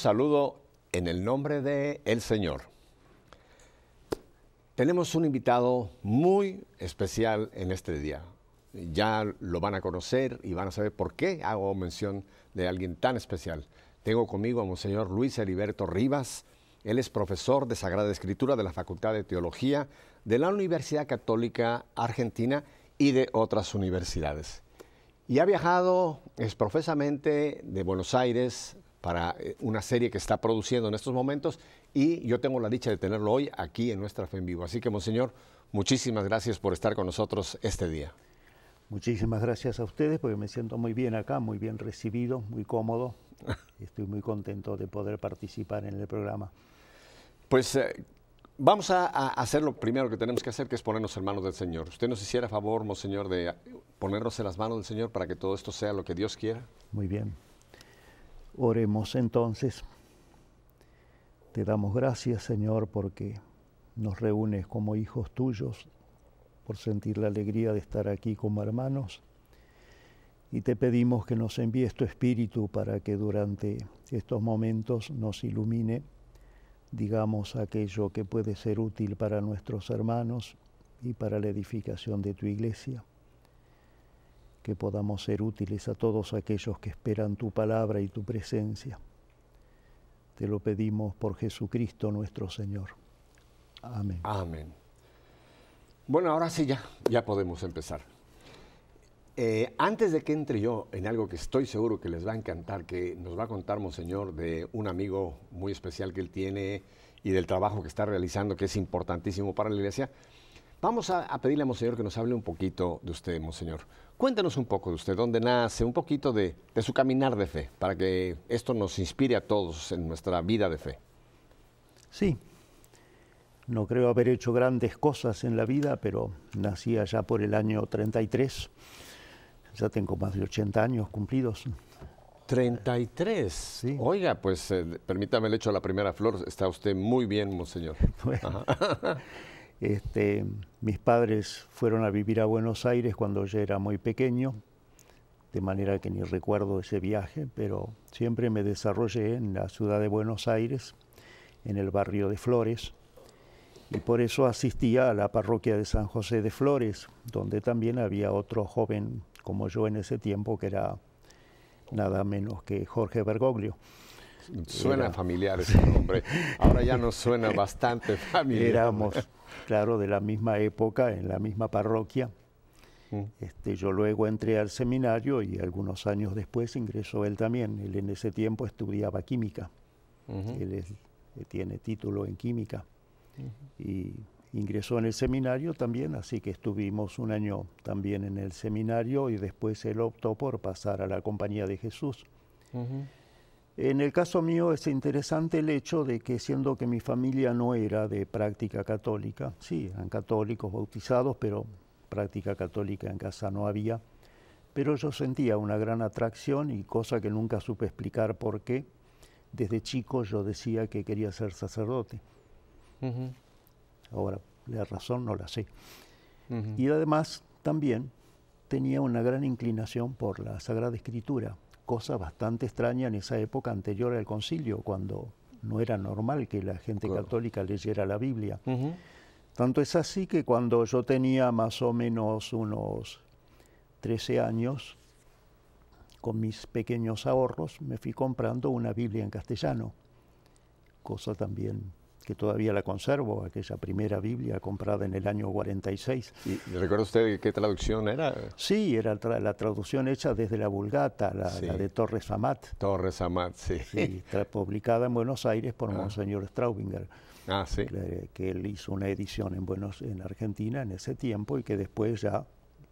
saludo en el nombre de el Señor. Tenemos un invitado muy especial en este día. Ya lo van a conocer y van a saber por qué hago mención de alguien tan especial. Tengo conmigo a Monseñor Luis Heriberto Rivas. Él es profesor de Sagrada Escritura de la Facultad de Teología de la Universidad Católica Argentina y de otras universidades. Y ha viajado profesamente de Buenos Aires, para eh, una serie que está produciendo en estos momentos y yo tengo la dicha de tenerlo hoy aquí en nuestra fe en vivo. Así que, Monseñor, muchísimas gracias por estar con nosotros este día. Muchísimas gracias a ustedes porque me siento muy bien acá, muy bien recibido, muy cómodo. Estoy muy contento de poder participar en el programa. Pues eh, vamos a, a, hacer lo primero que tenemos que hacer, que es ponernos en manos del Señor. ¿Usted nos hiciera favor, Monseñor, de ponernos en las manos del Señor para que todo esto sea lo que Dios quiera? Muy bien. Oremos entonces. Te damos gracias, Señor, porque nos reúnes como hijos tuyos, por sentir la alegría de estar aquí como hermanos. Y te pedimos que nos envíes tu Espíritu para que durante estos momentos nos ilumine, digamos aquello que puede ser útil para nuestros hermanos y para la edificación de tu iglesia que podamos ser útiles a todos aquellos que esperan tu palabra y tu presencia. Te lo pedimos por Jesucristo nuestro Señor. Amén. Amén. Bueno, ahora sí ya, ya podemos empezar. Eh, antes de que entre yo en algo que estoy seguro que les va a encantar, que nos va a contar Monseñor de un amigo muy especial que él tiene y del trabajo que está realizando, que es importantísimo para la iglesia, Vamos a, pedirle a Monseñor que nos hable un poquito de usted, Monseñor. Cuéntanos un poco de usted, dónde nace, un poquito de, su caminar de fe, para que esto nos inspire a todos en nuestra vida de fe. Sí, no creo haber hecho grandes cosas en la vida, pero nací allá por el año 33. Ya tengo más de 80 años cumplidos. 33. Sí. Oiga, pues eh, permítame el hecho a la primera flor. Está usted muy bien, monseñor. Este, mis padres fueron a vivir a Buenos Aires cuando yo era muy pequeño, de manera que ni recuerdo ese viaje, pero siempre me desarrollé en la ciudad de Buenos Aires, en el barrio de Flores, y por eso asistía a la parroquia de San José de Flores, donde también había otro joven como yo en ese tiempo, que era nada menos que Jorge Bergoglio. Suena familiar ese nombre. Ahora ya nos suena bastante familiar. Éramos claro, de la misma época, en la misma parroquia. Mm. Este, yo luego entré al seminario y algunos años después ingresó él también. Él en ese tiempo estudiaba química. Él eh, tiene título en química. Y ingresó en el seminario también, así que estuvimos un año también en el seminario y después él optó por pasar a la Compañía de Jesús. En el caso mío es interesante el hecho de que siendo que mi familia no era de práctica católica, sí, eran católicos bautizados, pero práctica católica en casa no había, pero yo sentía una gran atracción y cosa que nunca supe explicar por qué. Desde chico yo decía que quería ser sacerdote. Ahora, la razón no la sé. Y además también tenía una gran inclinación por la Sagrada Escritura cosa bastante extraña en esa época anterior al concilio, cuando no era normal que la gente católica leyera la Biblia. Tanto es así que cuando yo tenía más o menos unos 13 años, con mis pequeños ahorros me fui comprando una Biblia en castellano, cosa también que todavía la conservo, aquella primera Biblia comprada en el año 46. ¿Y recuerda usted qué traducción era? Sí, era la traducción hecha desde la Vulgata, la, de Torres Amat. Torres Amat, sí. publicada en Buenos Aires por ah. Monseñor Straubinger. Ah, sí. Que, que, él hizo una edición en, Buenos, en Argentina en ese tiempo y que después ya,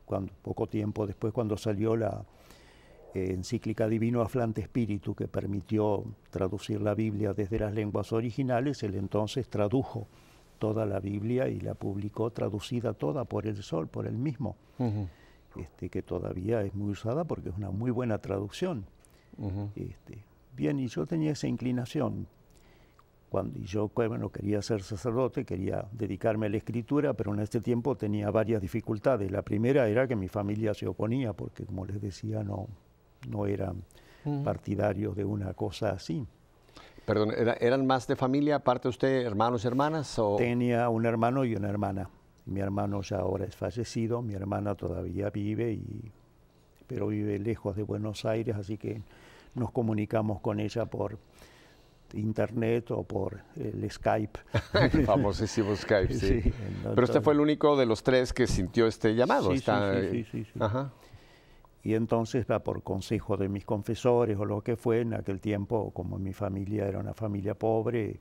cuando, poco tiempo después, cuando salió la, encíclica Divino Aflante Espíritu, que permitió traducir la Biblia desde las lenguas originales, él entonces tradujo toda la Biblia y la publicó traducida toda por el Sol, por él mismo, este, que todavía es muy usada porque es una muy buena traducción. Este, bien, y yo tenía esa inclinación. Cuando yo quería ser sacerdote, quería dedicarme a la escritura, pero en este tiempo tenía varias dificultades. La primera era que mi familia se oponía, porque como les decía, no, no era partidario de una cosa así. Perdón, ¿eran más de familia, aparte de usted, hermanos, y hermanas? Tenía un hermano y una hermana. Mi hermano ya ahora es fallecido, mi hermana todavía vive, pero vive lejos de Buenos Aires, así que nos comunicamos con ella por internet o por el Skype. el famosísimo Skype, sí. Pero usted fue el único de los tres que sintió este llamado. sí, sí, sí. Ajá. Y entonces, por consejo de mis confesores o lo que fue, en aquel tiempo, como mi familia era una familia pobre,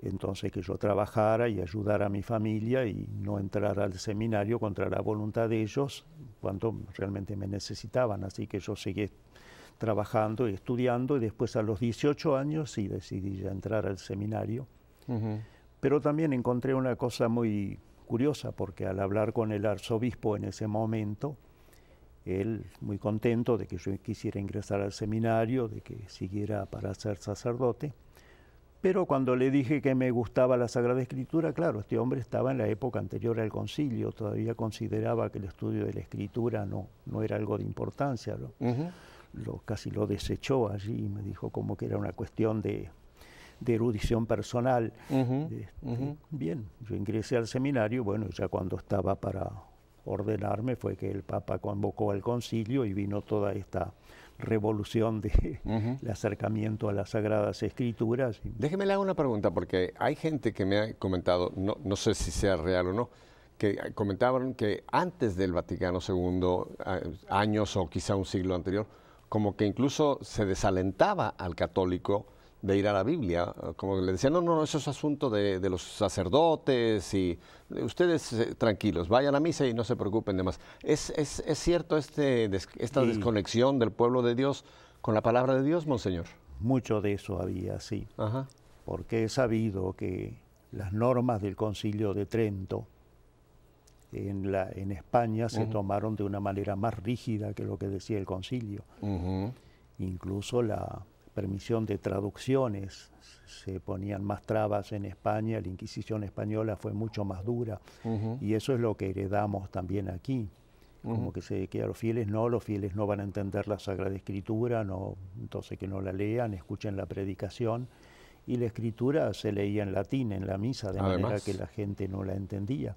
entonces que yo trabajara y ayudara a mi familia y no entrar al seminario contra la voluntad de ellos cuando realmente me necesitaban. Así que yo seguí trabajando y estudiando y después a los 18 años sí decidí ya entrar al seminario. Pero también encontré una cosa muy curiosa porque al hablar con el arzobispo en ese momento, él muy contento de que yo quisiera ingresar al seminario, de que siguiera para ser sacerdote. Pero cuando le dije que me gustaba la Sagrada Escritura, claro, este hombre estaba en la época anterior al concilio, todavía consideraba que el estudio de la Escritura no, no era algo de importancia. lo, casi lo desechó allí y me dijo como que era una cuestión de, erudición personal. Este, bien, yo ingresé al seminario, bueno, ya cuando estaba para ordenarme fue que el Papa convocó al concilio y vino toda esta revolución de acercamiento a las Sagradas Escrituras. Déjeme le hago una pregunta, porque hay gente que me ha comentado, no, no sé si sea real o no, que comentaban que antes del Vaticano II, años o quizá un siglo anterior, como que incluso se desalentaba al católico de ir a la Biblia, como le decía no, no, no, eso es asunto de, los sacerdotes y eh, ustedes eh, tranquilos, vayan a misa y no se preocupen de más. ¿Es, cierto este, esta desconexión del pueblo de Dios con la palabra de Dios, Monseñor? Mucho de eso había, sí, porque he sabido que las normas del concilio de Trento en, la, en España se tomaron de una manera más rígida que lo que decía el concilio. Incluso la permisión de traducciones, se ponían más trabas en España, la Inquisición española fue mucho más dura y eso es lo que heredamos también aquí. Como que se que a los fieles no, los fieles no van a entender la Sagrada Escritura, no, entonces que no la lean, escuchen la predicación. Y la escritura se leía en latín en la misa, de manera que la gente no la entendía.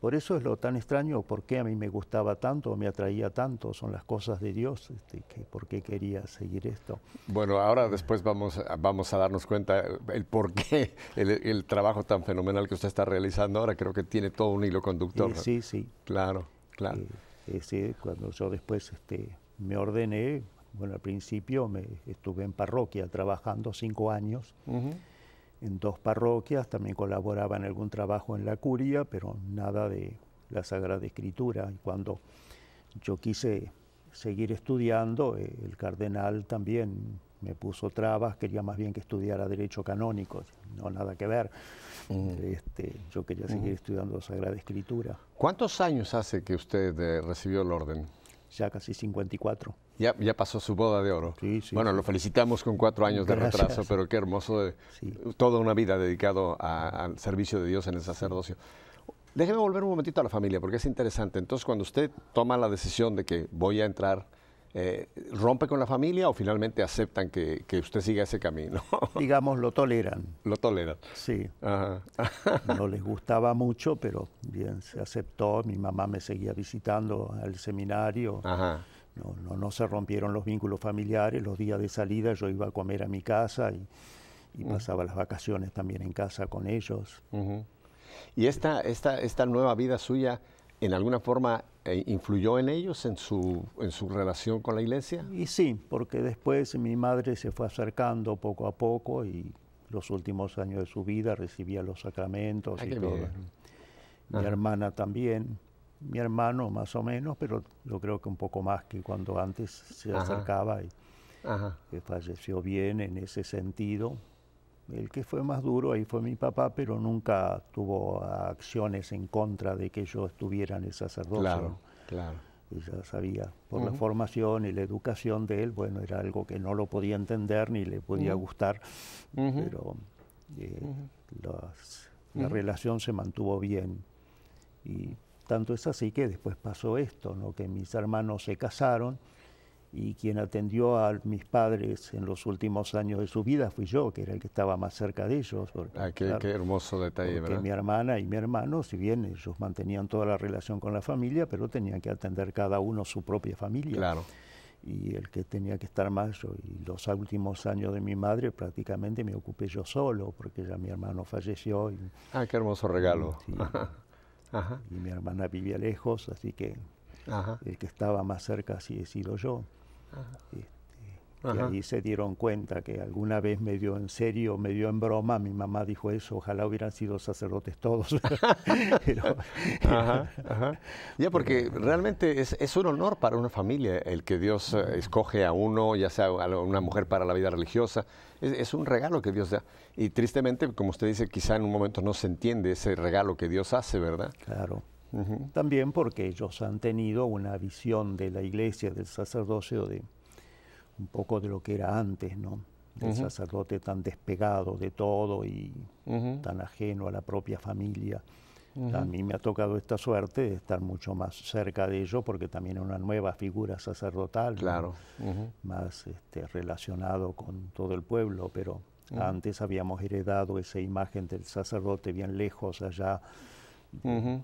Por eso es lo tan extraño, por qué a mí me gustaba tanto, me atraía tanto, son las cosas de Dios, este, que, por qué quería seguir esto. Bueno, ahora después vamos, vamos a darnos cuenta eh, el por qué el, trabajo tan fenomenal que usted está realizando ahora, creo que tiene todo un hilo conductor. Eh, sí, sí. Claro, claro. Eh, cuando yo después este, me ordené, bueno, al principio me estuve en parroquia trabajando cinco años en dos parroquias, también colaboraba en algún trabajo en la curia, pero nada de la Sagrada Escritura. Y cuando yo quise seguir estudiando, eh, el cardenal también me puso trabas, quería más bien que estudiara derecho canónico, no nada que ver. Mm. Este, yo quería mm. seguir estudiando Sagrada Escritura. ¿Cuántos años hace que usted eh, recibió el orden? ya casi 54. Ya, ya pasó su boda de oro. bueno, lo felicitamos con cuatro años de retraso, pero qué hermoso, eh, toda una vida dedicado al servicio de Dios en el sacerdocio. Déjeme volver un momentito a la familia, porque es interesante. Entonces, cuando usted toma la decisión de que voy a entrar eh, rompe con la familia o finalmente aceptan que, usted siga ese camino? Digamos, lo toleran. Lo toleran. Sí. no les gustaba mucho, pero bien, se aceptó. Mi mamá me seguía visitando al seminario. No, no, se rompieron los vínculos familiares. Los días de salida yo iba a comer a mi casa y, pasaba las vacaciones también en casa con ellos. ¿Y esta, esta, esta nueva vida suya en alguna forma e influyó en ellos, en su, en su relación con la iglesia? Y sí, porque después mi madre se fue acercando poco a poco y los últimos años de su vida recibía los sacramentos ah, y todo. Mi hermana también, mi hermano más o menos, pero yo creo que un poco más que cuando antes se acercaba y falleció bien en ese sentido. El que fue más duro ahí fue mi papá, pero nunca tuvo acciones en contra de que yo estuviera en el sacerdocio. Claro, claro. ya sabía, por la formación y la educación de él, bueno, era algo que no lo podía entender ni le podía gustar, pero eh, la relación se mantuvo bien. Y tanto es así que después pasó esto, ¿no? que mis hermanos se casaron y quien atendió a mis padres en los últimos años de su vida fui yo, que era el que estaba más cerca de ellos. Porque, ah, qué, hermoso detalle, porque mi hermana y mi hermano, si bien ellos mantenían toda la relación con la familia, pero tenían que atender cada uno su propia familia. Claro. Y el que tenía que estar más yo. Y los últimos años de mi madre prácticamente me ocupé yo solo, porque ya mi hermano falleció. ah, qué hermoso regalo. Y, mi hermana vivía lejos, así que el que estaba más cerca sí he sido yo. Este, y ahí se dieron cuenta que alguna vez me dio en serio, me dio en broma, mi mamá dijo eso, ojalá hubieran sido sacerdotes todos. Ya, porque realmente es, es, un honor para una familia el que Dios eh, escoge a uno, ya sea a una mujer para la vida religiosa, es, un regalo que Dios da. Y tristemente, como usted dice, quizá en un momento no se entiende ese regalo que Dios hace, ¿verdad? Claro también porque ellos han tenido una visión de la iglesia, del sacerdocio, de un poco de lo que era antes, ¿no? Del sacerdote tan despegado de todo y tan ajeno a la propia familia. A mí me ha tocado esta suerte de estar mucho más cerca de ello porque también es una nueva figura sacerdotal, claro. más este, relacionado con todo el pueblo, pero antes habíamos heredado esa imagen del sacerdote bien lejos allá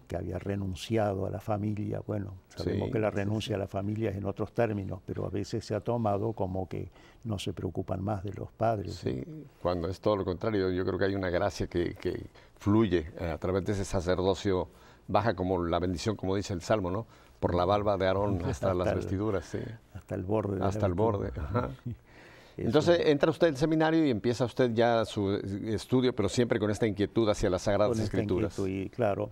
que había renunciado a la familia. Bueno, sabemos que la renuncia a la familia es en otros términos, pero a veces se ha tomado como que no se preocupan más de los padres. Sí, cuando es todo lo contrario, yo creo que hay una gracia que, fluye eh, a través de ese sacerdocio, baja como la bendición, como dice el Salmo, ¿no? Por la barba de Aarón hasta, las vestiduras, Hasta el borde. Hasta el borde, ajá. Entonces entra usted el seminario y empieza usted ya su estudio, pero siempre con esta inquietud hacia las Sagradas Escrituras. claro,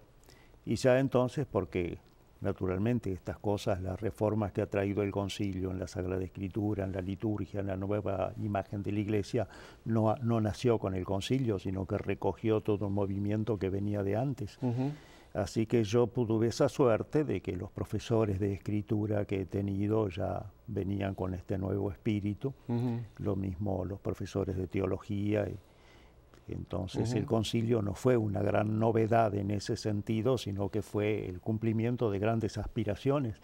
y ya entonces porque naturalmente estas cosas, las reformas que ha traído el concilio en la Sagrada Escritura, en la liturgia, en la nueva imagen de la iglesia, no, nació con el concilio, sino que recogió todo el movimiento que venía de antes. Así que yo tuve esa suerte de que los profesores de escritura que he tenido ya venían con este nuevo espíritu, lo mismo los profesores de teología. Y, entonces el concilio no fue una gran novedad en ese sentido, sino que fue el cumplimiento de grandes aspiraciones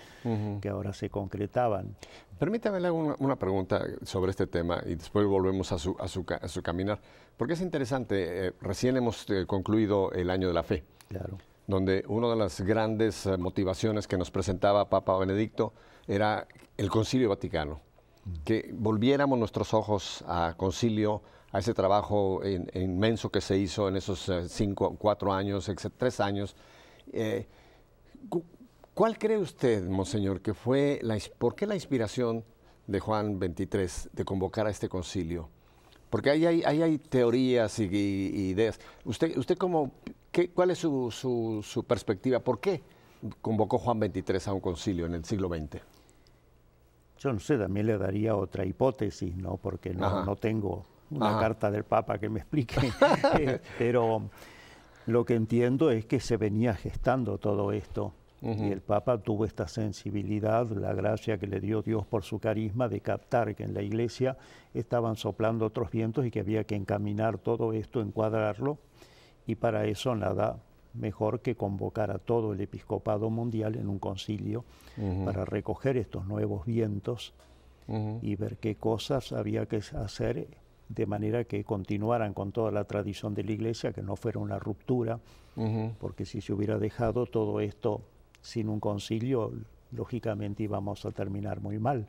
que ahora se concretaban. Permítame una, pregunta sobre este tema y después volvemos a su, caminar, porque es interesante, eh, recién hemos eh, concluido el año de la fe. Claro donde una de las grandes eh, motivaciones que nos presentaba Papa Benedicto era el Concilio Vaticano, mm. que volviéramos nuestros ojos a Concilio, a ese trabajo inmenso que se hizo en esos eh, cinco, cuatro años, tres años. Eh, ¿Cuál cree usted, Monseñor, que fue la, por qué la inspiración de Juan 23 de convocar a este concilio? Porque ahí hay, hay teorías y, ideas. ¿Usted, ¿Usted cómo ¿Qué, ¿Cuál es su, su, perspectiva? ¿Por qué convocó Juan XXIII a un concilio en el siglo XX? Yo no sé, también le daría otra hipótesis, ¿no? Porque no, tengo una carta del Papa que me explique. Pero lo que entiendo es que se venía gestando todo esto. Y el Papa tuvo esta sensibilidad, la gracia que le dio Dios por su carisma de captar que en la iglesia estaban soplando otros vientos y que había que encaminar todo esto, encuadrarlo y para eso nada mejor que convocar a todo el episcopado mundial en un concilio para recoger estos nuevos vientos y ver qué cosas había que hacer de manera que continuaran con toda la tradición de la iglesia, que no fuera una ruptura, porque si se hubiera dejado todo esto sin un concilio, lógicamente íbamos a terminar muy mal.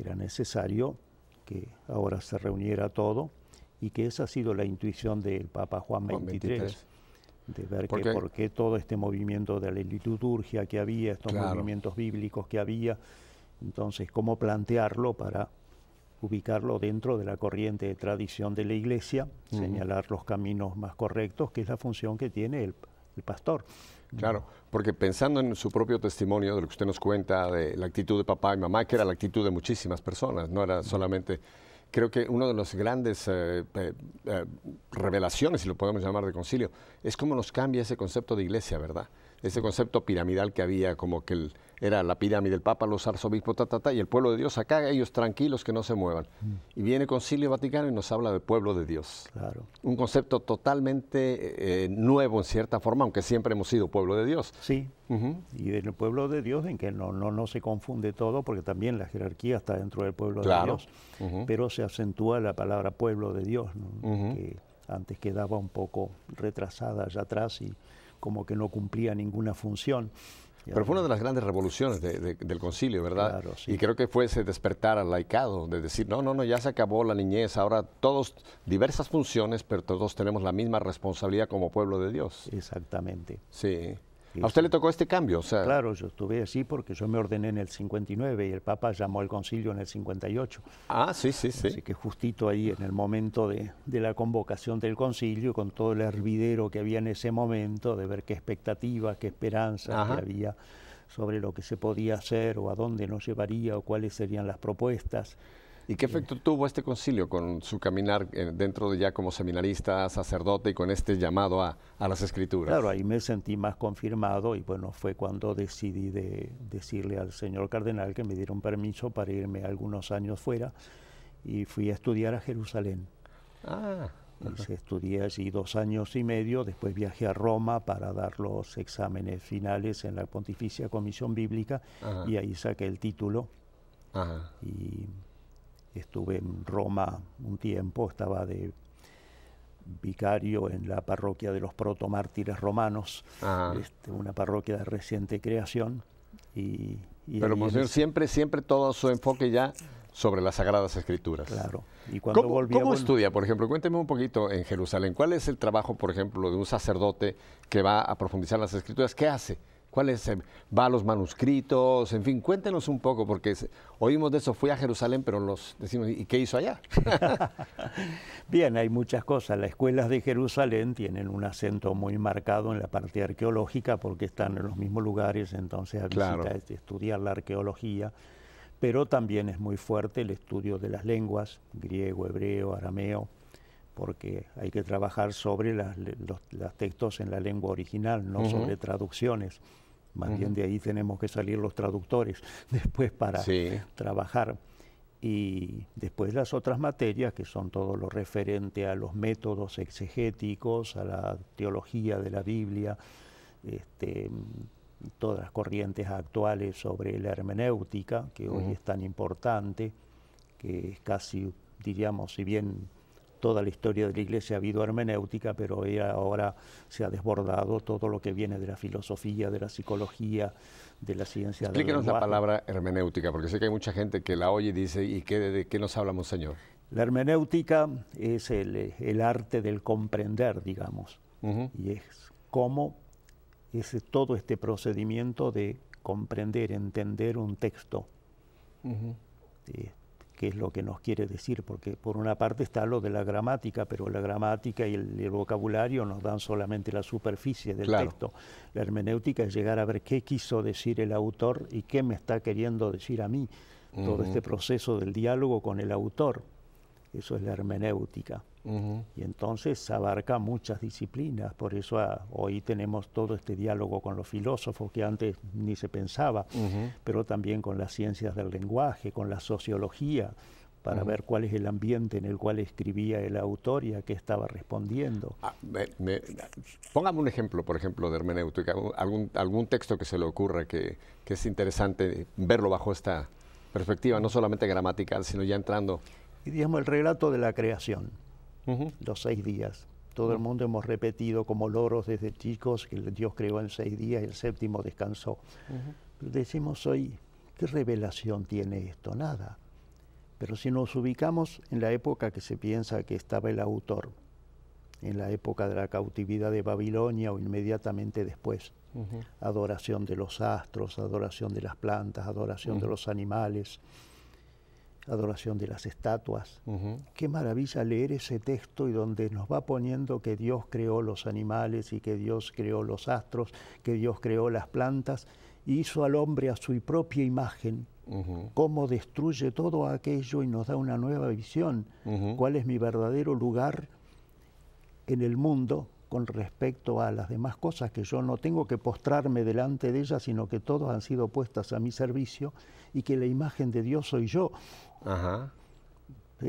Era necesario que ahora se reuniera todo y que esa ha sido la intuición del Papa Juan XXIII de ver que por qué todo este movimiento de la liturgia que había, estos movimientos bíblicos que había, entonces cómo plantearlo para ubicarlo dentro de la corriente de tradición de la iglesia, señalar los caminos más correctos, que es la función que tiene el, el pastor. Claro, porque pensando en su propio testimonio, de lo que usted nos cuenta, de la actitud de papá y mamá, que era la actitud de muchísimas personas, no era solamente creo que una de las grandes eh, eh, eh, revelaciones, si lo podemos llamar de concilio, es cómo nos cambia ese concepto de iglesia, ¿verdad? Ese concepto piramidal que había, como que el, era la pirámide, del Papa, los arzobispos, tatata y el pueblo de Dios acá, ellos tranquilos que no se muevan. Mm. Y viene Concilio Vaticano y nos habla del pueblo de Dios. Claro. Un concepto totalmente eh, eh, nuevo en cierta forma, aunque siempre hemos sido pueblo de Dios. Sí. Y del pueblo de Dios, en que no, no, no se confunde todo, porque también la jerarquía está dentro del pueblo de Dios, pero se acentúa la palabra pueblo de Dios, que antes quedaba un poco retrasada allá atrás y como que no cumplía ninguna función. Pero fue una de las grandes revoluciones del concilio, ¿verdad? Y creo que fue ese despertar al laicado, de decir, no, no, no, ya se acabó la niñez, ahora todos, diversas funciones, pero todos tenemos la misma responsabilidad como pueblo de Dios. Exactamente. Sí. ¿A usted le tocó este cambio? O sea... Claro, yo estuve así porque yo me ordené en el 59 y el Papa llamó al concilio en el 58. Ah, sí, sí, sí. Así que justito ahí en el momento de, de la convocación del concilio, con todo el hervidero que había en ese momento, de ver qué expectativas, qué esperanzas había sobre lo que se podía hacer o a dónde nos llevaría o cuáles serían las propuestas. ¿Y qué efecto tuvo este concilio con su caminar eh, dentro de ya como seminarista, sacerdote y con este llamado a, a las escrituras? Claro, ahí me sentí más confirmado y bueno, fue cuando decidí de decirle al señor cardenal que me dieron permiso para irme algunos años fuera y fui a estudiar a Jerusalén. Ah. Y estudié allí dos años y medio, después viajé a Roma para dar los exámenes finales en la Pontificia Comisión Bíblica y ahí saqué el título. Ajá. Y Estuve en Roma un tiempo, estaba de vicario en la parroquia de los protomártires romanos, este, una parroquia de reciente creación. Y, Pero, siempre, siempre todo su enfoque ya sobre las Sagradas Escrituras. Claro. ¿Cómo, estudia, por ejemplo? Cuénteme un poquito en Jerusalén. ¿Cuál es el trabajo, por ejemplo, de un sacerdote que va a profundizar las Escrituras? ¿Qué hace? ¿Cuáles em, va los manuscritos? En fin, cuéntenos un poco, porque oímos de eso, fui a Jerusalén, pero los decimos, ¿y qué hizo allá? Bien, hay muchas cosas. Las escuelas de Jerusalén tienen un acento muy marcado en la parte arqueológica, porque están en los mismos lugares, entonces a claro. visitar, este, estudiar la arqueología, pero también es muy fuerte el estudio de las lenguas, griego, hebreo, arameo, porque hay que trabajar sobre los, textos en la lengua original, no sobre traducciones. Más bien de ahí tenemos que salir los traductores después para trabajar. Y después las otras materias, que son todo lo referente a los métodos exegéticos, a la teología de la Biblia, este, todas las corrientes actuales sobre la hermenéutica, que hoy es tan importante, que es casi, diríamos, si bien toda la historia de la Iglesia ha habido hermenéutica, pero ahora se ha desbordado todo lo que viene de la filosofía, de la psicología, de la ciencia. Explíquenos la palabra hermenéutica, porque sé que hay mucha gente que la oye y dice, ¿y qué, de qué nos hablamos, Señor? La hermenéutica es el, arte del comprender, digamos, y es cómo es todo este procedimiento de comprender, entender un texto qué es lo que nos quiere decir, porque por una parte está lo de la gramática, pero la gramática y el, vocabulario nos dan solamente la superficie del texto. La hermenéutica es llegar a ver qué quiso decir el autor y qué me está queriendo decir a mí. Todo este proceso del diálogo con el autor, eso es la hermenéutica. Y entonces abarca muchas disciplinas, por eso ah, hoy tenemos todo este diálogo con los filósofos que antes ni se pensaba, pero también con las ciencias del lenguaje, con la sociología, para ver cuál es el ambiente en el cual escribía el autor y a qué estaba respondiendo. Ah, póngame un ejemplo, por ejemplo, de hermenéutica, algún, texto que se le ocurra que, que es interesante verlo bajo esta perspectiva, no solamente gramatical, sino ya entrando. Y digamos el relato de la creación los seis días. Todo el mundo hemos repetido como loros desde chicos que Dios creó en seis días y el séptimo descansó. Decimos hoy, ¿qué revelación tiene esto? Nada. Pero si nos ubicamos en la época que se piensa que estaba el autor, en la época de la cautividad de Babilonia o inmediatamente después, adoración de los astros, adoración de las plantas, adoración de los animales, adoración de las estatuas. Qué maravilla leer ese texto y donde nos va poniendo que Dios creó los animales y que Dios creó los astros, que Dios creó las plantas y hizo al hombre a su propia imagen. Cómo destruye todo aquello y nos da una nueva visión. Cuál es mi verdadero lugar en el mundo con respecto a las demás cosas, que yo no tengo que postrarme delante de ellas, sino que todas han sido puestas a mi servicio y que la imagen de Dios soy yo. Ajá.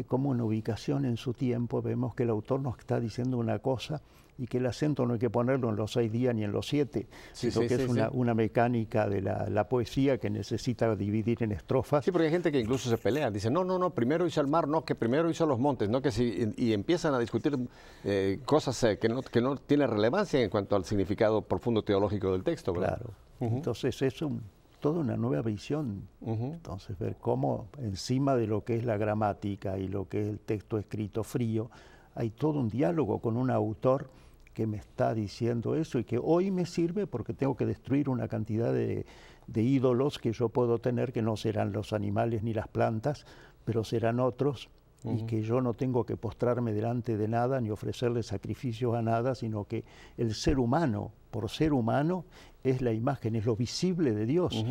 como una ubicación en su tiempo vemos que el autor nos está diciendo una cosa y que el acento no hay que ponerlo en los seis días ni en los siete, sino que es una, mecánica de la, poesía que necesita dividir en estrofas. Sí, porque hay gente que incluso se pelea, dice, no, no, no, primero hizo el mar, no, que primero hizo los montes, no, que si, y, empiezan a discutir eh, cosas eh, que, no, tienen relevancia en cuanto al significado profundo teológico del texto. Claro, entonces es un, toda una nueva visión. Entonces, ver cómo encima de lo que es la gramática y lo que es el texto escrito frío, hay todo un diálogo con un autor que me está diciendo eso y que hoy me sirve porque tengo que destruir una cantidad de, de ídolos que yo puedo tener, que no serán los animales ni las plantas, pero serán otros y que yo no tengo que postrarme delante de nada ni ofrecerle sacrificios a nada, sino que el ser humano, por ser humano, es la imagen, es lo visible de Dios.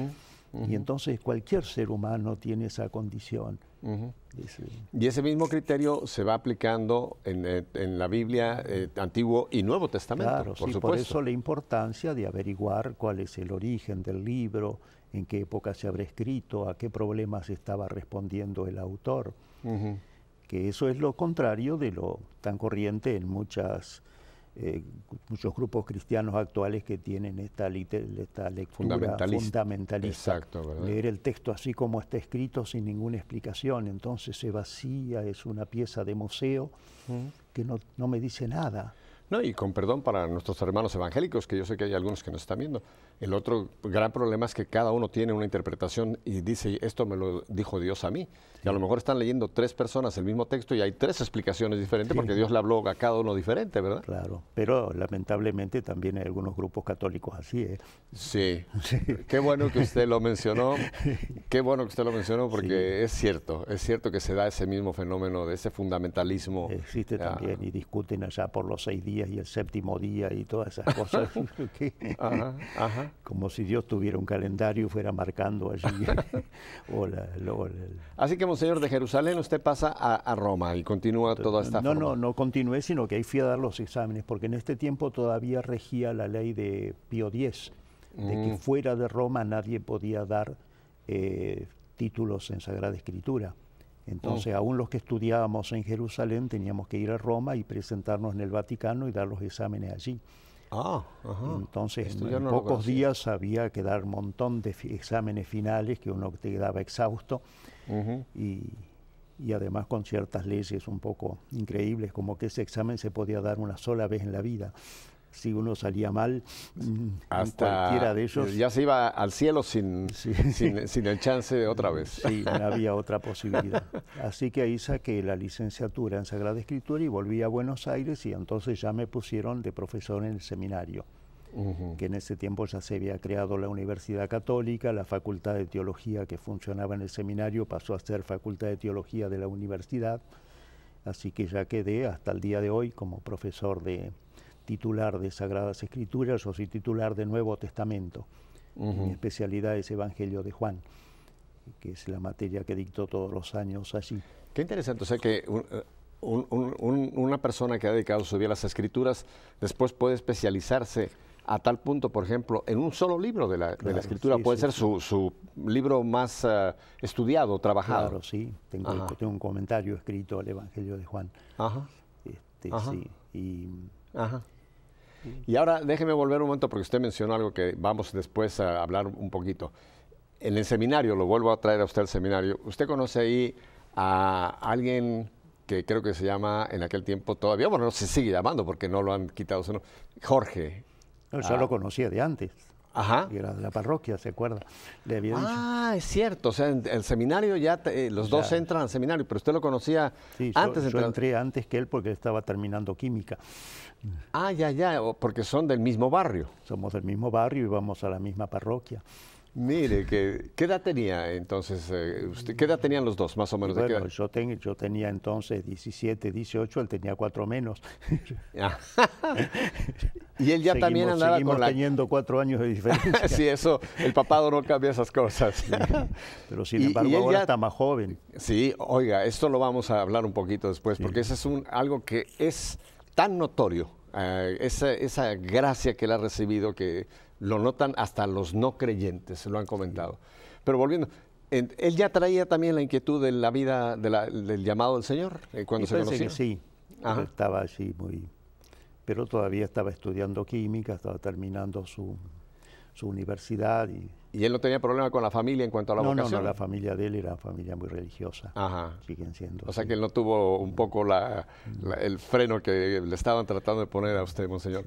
Y entonces cualquier ser humano tiene esa condición. y ese mismo criterio se va aplicando en, eh, en la Biblia eh, Antiguo y Nuevo Testamento. por, por eso la importancia de averiguar cuál es el origen del libro, en qué época se habrá escrito, a qué problemas estaba respondiendo el autor que eso es lo contrario de lo tan corriente en muchas eh, muchos grupos cristianos actuales que tienen esta, esta lectura fundamentalista. Leer el texto así como está escrito sin ninguna explicación, entonces se vacía, es una pieza de museo que no, no me dice nada. No, y con perdón para nuestros hermanos evangélicos, que yo sé que hay algunos que nos están viendo, el otro gran problema es que cada uno tiene una interpretación y dice, esto me lo dijo Dios a mí. Y a lo mejor están leyendo tres personas el mismo texto y hay tres explicaciones diferentes porque Dios le habló a cada uno diferente, ¿verdad? Claro, pero lamentablemente también hay algunos grupos católicos así, ¿eh? Sí. Qué bueno que usted lo mencionó, qué bueno que usted lo mencionó porque es cierto, es cierto que se da ese mismo fenómeno de ese fundamentalismo. Existe ah. también y discuten allá por los seis días y el séptimo día y todas esas cosas. ajá, ajá. Como si Dios tuviera un calendario y fuera marcando allí. Así que, Monseñor, de Jerusalén usted pasa a, Roma y continúa toda esta No, no, no continué, sino que ahí fui a dar los exámenes, porque en este tiempo todavía regía la ley de Pío X, de que mm. fuera de Roma nadie podía dar eh, títulos en Sagrada Escritura. Entonces, mm. aún los que estudiábamos en Jerusalén teníamos que ir a Roma y presentarnos en el Vaticano y dar los exámenes allí. Ah, Entonces, en, pocos días había que dar un montón de exámenes finales que uno te quedaba exhausto y, y, además con ciertas leyes un poco increíbles, como que ese examen se podía dar una sola vez en la vida si uno salía mal, mm, Hasta cualquiera de ellos. Ya se iba al cielo sin, sin, el chance otra vez. Sí, no había otra posibilidad. Así que ahí saqué la licenciatura en Sagrada Escritura y volví a Buenos Aires y entonces ya me pusieron de profesor en el seminario. que en ese tiempo ya se había creado la Universidad Católica, la Facultad de Teología que funcionaba en el seminario pasó a ser Facultad de Teología de la Universidad, así que ya quedé hasta el día de hoy como profesor de, titular de Sagradas Escrituras, o soy titular de Nuevo Testamento. Mi especialidad es Evangelio de Juan, que es la materia que dicto todos los años allí. Qué interesante, o sea que eh, una persona que ha dedicado su vida a las escrituras después puede especializarse a tal punto, por ejemplo, en un solo libro de la, de la escritura. puede ser Su, su, libro más eh, estudiado, trabajado. Claro, sí. Tengo, un comentario escrito al Evangelio de Juan. Ajá. Este, Sí. Y, Ajá. Y ahora déjeme volver un momento porque usted mencionó algo que vamos después a hablar un poquito. En el seminario, lo vuelvo a traer a usted al seminario, usted conoce ahí a alguien que creo que se llama en aquel tiempo todavía, bueno, no se sigue llamando porque no lo han quitado, sino Jorge. yo lo ah. conocía de antes. Ajá. Y era de la parroquia, ¿se acuerda? Le había ah, es cierto. O sea, en el seminario ya eh, los dos entran al seminario, pero usted lo conocía antes. de yo entré antes que él porque estaba terminando química. Ah, ya, ya, porque son del mismo barrio. Somos del mismo barrio y vamos a la misma parroquia. Mire, que, ¿qué edad tenía entonces eh, usted? ¿Qué edad tenían los dos, más o menos? Yo, yo tenía entonces 17, 18, él tenía cuatro menos. Ah. y él ya también andaba con la... teniendo cuatro años de diferencia. sí, eso, el papado no cambia esas cosas. pero sin embargo, ahora está más joven. Sí, oiga, esto lo vamos a hablar un poquito después, porque eso es un, algo que es tan notorio, eh, esa, esa, gracia que él ha recibido, que lo notan hasta los no creyentes, se lo han comentado. Pero volviendo, él ya traía también la inquietud de la vida, del llamado del Señor, eh, cuando se conocía Sí, estaba así muy... Pero todavía estaba estudiando química, estaba terminando su, su universidad y ¿Y él no tenía problema con la familia en cuanto a la vocación? No, no, la familia de él era una familia muy religiosa. Ajá. Siguen siendo. O sea que él no tuvo un poco mm. el freno que le estaban tratando de poner a usted, monseñor.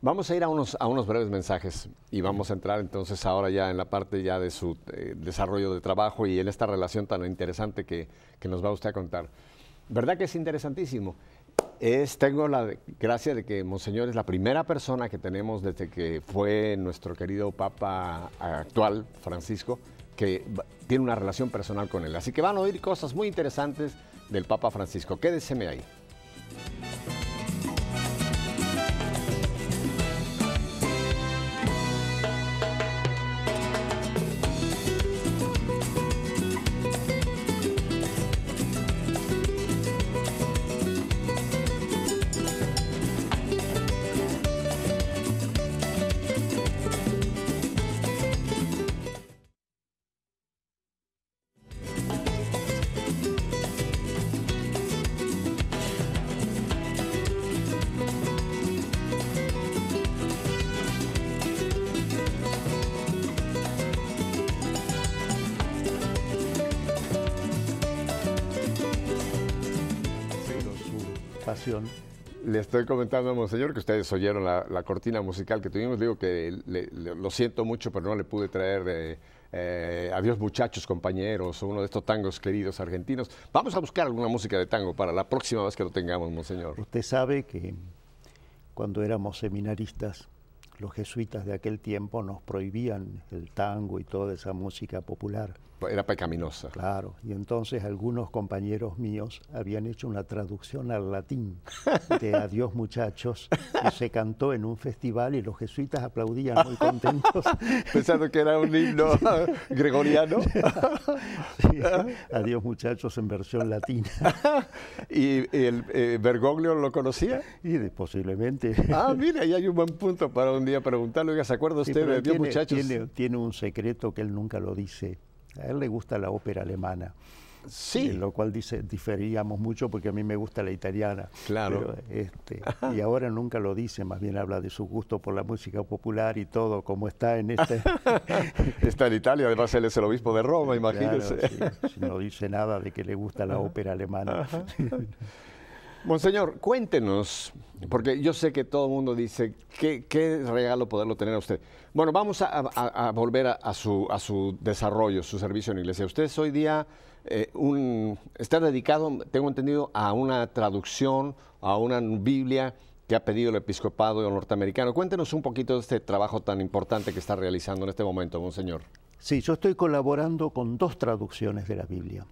Vamos a ir a unos, a unos breves mensajes y vamos a entrar entonces ahora ya en la parte ya de su eh, desarrollo de trabajo y en esta relación tan interesante que, que nos va usted a contar. ¿Verdad que es interesantísimo? tengo la gracia de que Monseñor es la primera persona que tenemos desde que fue nuestro querido Papa actual, Francisco, que tiene una relación personal con él. Así que van a oír cosas muy interesantes del Papa Francisco. Quédeseme ahí. Le estoy comentando, monseñor, que ustedes oyeron la, cortina musical que tuvimos. Digo que lo siento mucho, pero no le pude traer de. Eh, Adiós muchachos, compañeros, uno de estos tangos queridos argentinos. Vamos a buscar alguna música de tango para la próxima vez que lo tengamos, monseñor. Usted sabe que cuando éramos seminaristas, los jesuitas de aquel tiempo nos prohibían el tango y toda esa música popular era pecaminosa. Claro, y entonces algunos compañeros míos habían hecho una traducción al latín de Adiós muchachos y se cantó en un festival y los jesuitas aplaudían muy contentos. Pensando que era un himno gregoriano. adiós muchachos en versión latina. ¿Y, el eh, Bergoglio lo conocía? Y posiblemente. Ah, mira, ahí hay un buen punto para un día preguntarle, ¿se acuerda usted de Adiós muchachos? tiene un secreto que él nunca lo dice. A él le gusta la ópera alemana. Sí. Eh, lo cual dice, diferíamos mucho porque a mí me gusta la italiana. Claro. Este, y ahora nunca lo dice, más bien habla de su gusto por la música popular y todo, como está en este. está en Italia, además él es el obispo de Roma, imagínese. no dice nada de que le gusta la ópera alemana. Monseñor, cuéntenos, porque yo sé que todo el mundo dice, ¿qué, regalo poderlo tener a usted? Bueno, vamos a, volver a, su, desarrollo, su servicio en iglesia. Usted hoy día eh, está dedicado, tengo entendido, a una traducción, a una Biblia que ha pedido el episcopado norteamericano. Cuéntenos un poquito de este trabajo tan importante que está realizando en este momento, Monseñor. Sí, yo estoy colaborando con dos traducciones de la Biblia.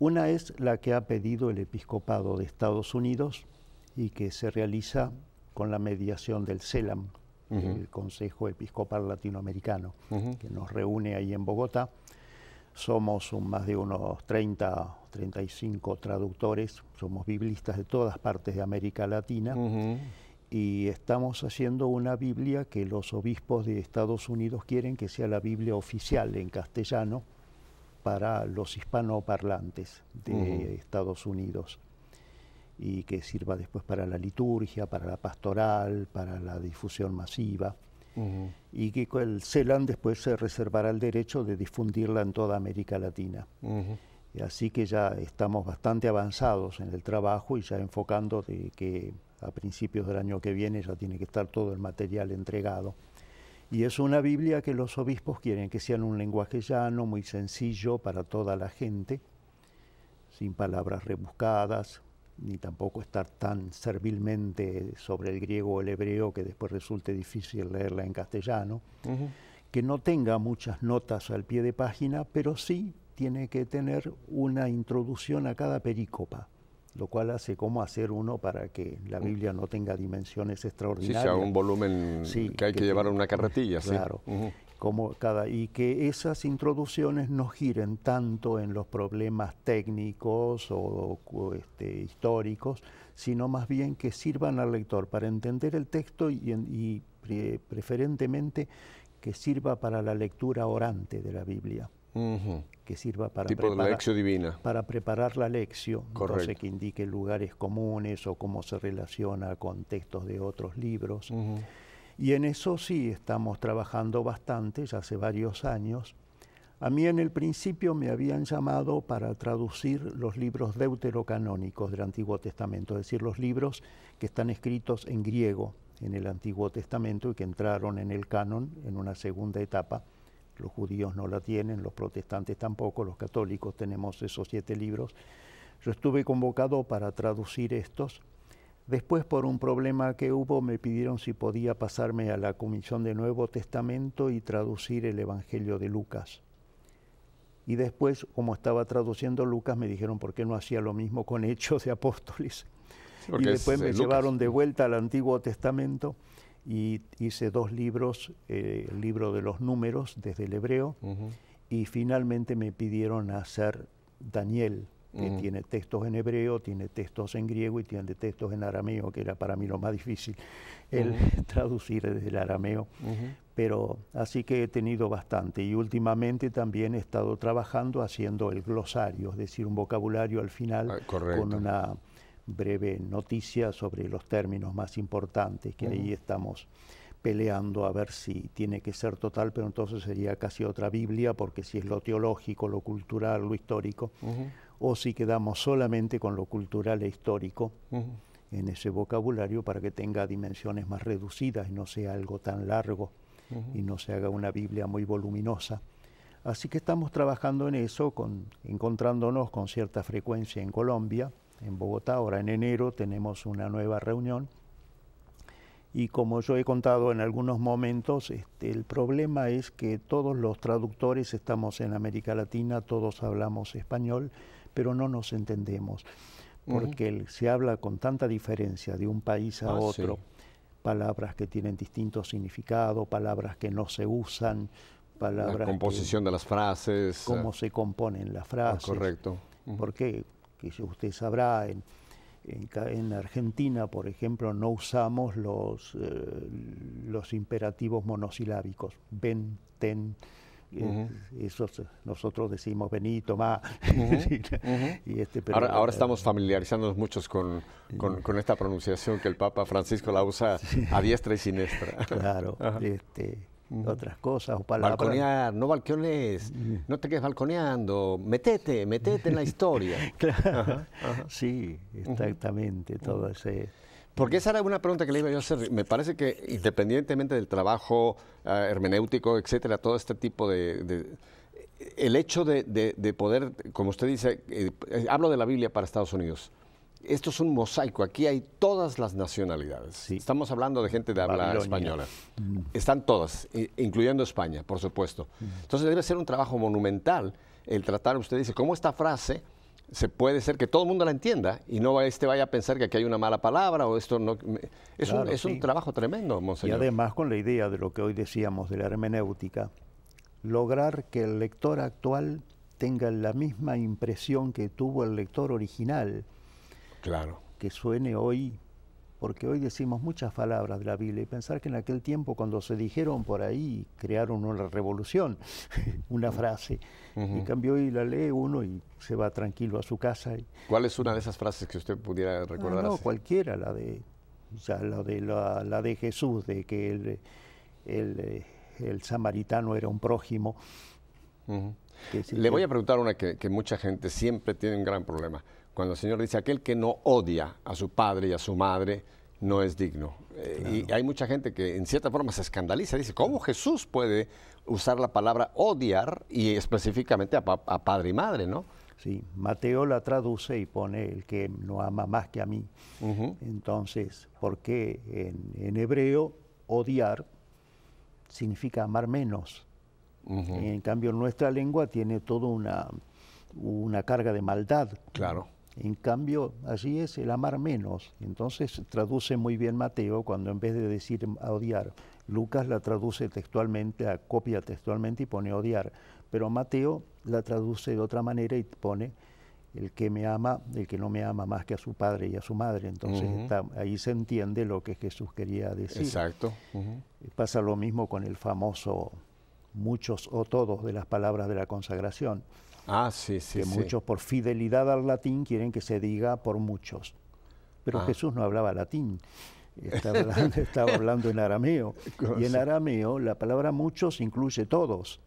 Una es la que ha pedido el episcopado de Estados Unidos y que se realiza con la mediación del CELAM, el Consejo Episcopal Latinoamericano, que nos reúne ahí en Bogotá. Somos más de unos 30, 35 traductores, somos biblistas de todas partes de América Latina y estamos haciendo una Biblia que los obispos de Estados Unidos quieren que sea la Biblia oficial en castellano para los hispanoparlantes de Estados Unidos y que sirva después para la liturgia, para la pastoral, para la difusión masiva. y que el CELAN después se reservará el derecho de difundirla en toda América Latina. Así que ya estamos bastante avanzados en el trabajo y ya enfocando de que a principios del año que viene ya tiene que estar todo el material entregado. Y es una Biblia que los obispos quieren que sea en un lenguaje llano, muy sencillo para toda la gente, sin palabras rebuscadas, ni tampoco estar tan servilmente sobre el griego o el hebreo que después resulte difícil leerla en castellano, que no tenga muchas notas al pie de página, pero sí tiene que tener una introducción a cada pericopa lo cual hace cómo hacer uno para que la mm. Biblia no tenga dimensiones extraordinarias. Sí, sea un volumen que hay que, llevar en una carretilla. Claro. como cada, y que esas introducciones no giren tanto en los problemas técnicos o, este, históricos, sino más bien que sirvan al lector para entender el texto y, preferentemente que sirva para la lectura orante de la Biblia que sirva para preparar, lección para preparar la lección, entonces que indique lugares comunes o cómo se relaciona con textos de otros libros. Y en eso sí estamos trabajando bastante, ya hace varios años. A mí en el principio me habían llamado para traducir los libros deuterocanónicos del Antiguo Testamento, es decir, los libros que están escritos en griego en el Antiguo Testamento y que entraron en el canon en una segunda etapa los judíos no la tienen, los protestantes tampoco, los católicos tenemos esos siete libros. Yo estuve convocado para traducir estos. Después, por un problema que hubo, me pidieron si podía pasarme a la Comisión de Nuevo Testamento y traducir el Evangelio de Lucas. Y después, como estaba traduciendo Lucas, me dijeron por qué no hacía lo mismo con Hechos de Apóstoles. y después me llevaron de vuelta al Antiguo Testamento y hice dos libros, eh, el libro de los números desde el hebreo, y finalmente me pidieron hacer Daniel, que tiene textos en hebreo, tiene textos en griego y tiene textos en arameo, que era para mí lo más difícil, el traducir desde el arameo. Pero así que he tenido bastante y últimamente también he estado trabajando haciendo el glosario, es decir, un vocabulario al final ah, con una breve noticia sobre los términos más importantes, que ahí estamos peleando a ver si tiene que ser total, pero entonces sería casi otra Biblia, porque si es lo teológico, lo cultural, lo histórico, o si quedamos solamente con lo cultural e histórico en ese vocabulario para que tenga dimensiones más reducidas y no sea algo tan largo y no se haga una Biblia muy voluminosa. Así que estamos trabajando en eso, con, encontrándonos con cierta frecuencia en Colombia en Bogotá. Ahora en enero tenemos una nueva reunión. Y como yo he contado en algunos momentos, este, el problema es que todos los traductores estamos en América Latina, todos hablamos español, pero no nos entendemos, porque se habla con tanta diferencia de un país a ah, otro, palabras que tienen distinto significado, palabras que no se usan, palabras... La composición de las frases. Cómo ah. se componen las ah, frases. correcto. ¿Por qué? que usted sabrá, en, en, Argentina, por ejemplo, no usamos los, eh, los imperativos monosilábicos, ven, ten, eh, esos, eh, nosotros decimos vení, tomá. y, este, ahora, estamos familiarizándonos muchos con, con, esta pronunciación que el Papa Francisco la usa a diestra y siniestra. Claro, este, otras cosas o palabras. Balconear, no balcones, no te quedes balconeando, metete, metete en la historia. claro, sí, exactamente, todo ese... Porque esa era una pregunta que le iba yo a hacer. Me parece que independientemente del trabajo ah, hermenéutico, etcétera, todo este tipo de, el hecho de, poder, como usted dice, eh, eh, hablo de la Biblia para Estados Unidos, esto es un mosaico, aquí hay todas las nacionalidades. Estamos hablando de gente de habla española. Mm. Están todas, incluyendo España, por supuesto. Mm. Entonces debe ser un trabajo monumental el tratar, usted dice, cómo esta frase se puede ser que todo el mundo la entienda y no este vaya a pensar que aquí hay una mala palabra o esto no... Es, un, es un, trabajo tremendo, monseñor. Y además con la idea de lo que hoy decíamos de la hermenéutica, lograr que el lector actual tenga la misma impresión que tuvo el lector original claro. que suene hoy, porque hoy decimos muchas palabras de la Biblia y pensar que en aquel tiempo cuando se dijeron por ahí crearon una revolución, una frase, y cambió y la lee uno y se va tranquilo a su casa. ¿Cuál es una de esas frases que usted pudiera ah, recordar? no, cualquiera, la de, de, la, de Jesús, de que el, el, samaritano era un prójimo. Le voy a preguntar una que, que, mucha gente siempre tiene un gran problema cuando el Señor dice, aquel que no odia a su padre y a su madre, no es digno. Eh, y hay mucha gente que en cierta forma se escandaliza, dice, ¿cómo Jesús puede usar la palabra odiar y específicamente a, padre y madre, no? Sí, Mateo la traduce y pone el que no ama más que a mí. Entonces, por en, en, hebreo odiar significa amar menos. En cambio, nuestra lengua tiene toda una, una carga de maldad. Claro. En cambio, allí es el amar menos. Entonces traduce muy bien Mateo cuando en vez de decir a odiar, Lucas la traduce textualmente, la copia textualmente y pone odiar. Pero Mateo la traduce de otra manera y pone el que me ama, el que no me ama más que a su padre y a su madre. Entonces ahí se entiende lo que Jesús quería decir. Exacto. Pasa lo mismo con el famoso muchos o todos de las palabras de la consagración. Ah, sí, sí. Que muchos por fidelidad al latín quieren que se diga por muchos. Pero ah. Jesús no hablaba latín, estaba hablando, en arameo. Y en arameo la palabra muchos incluye todos.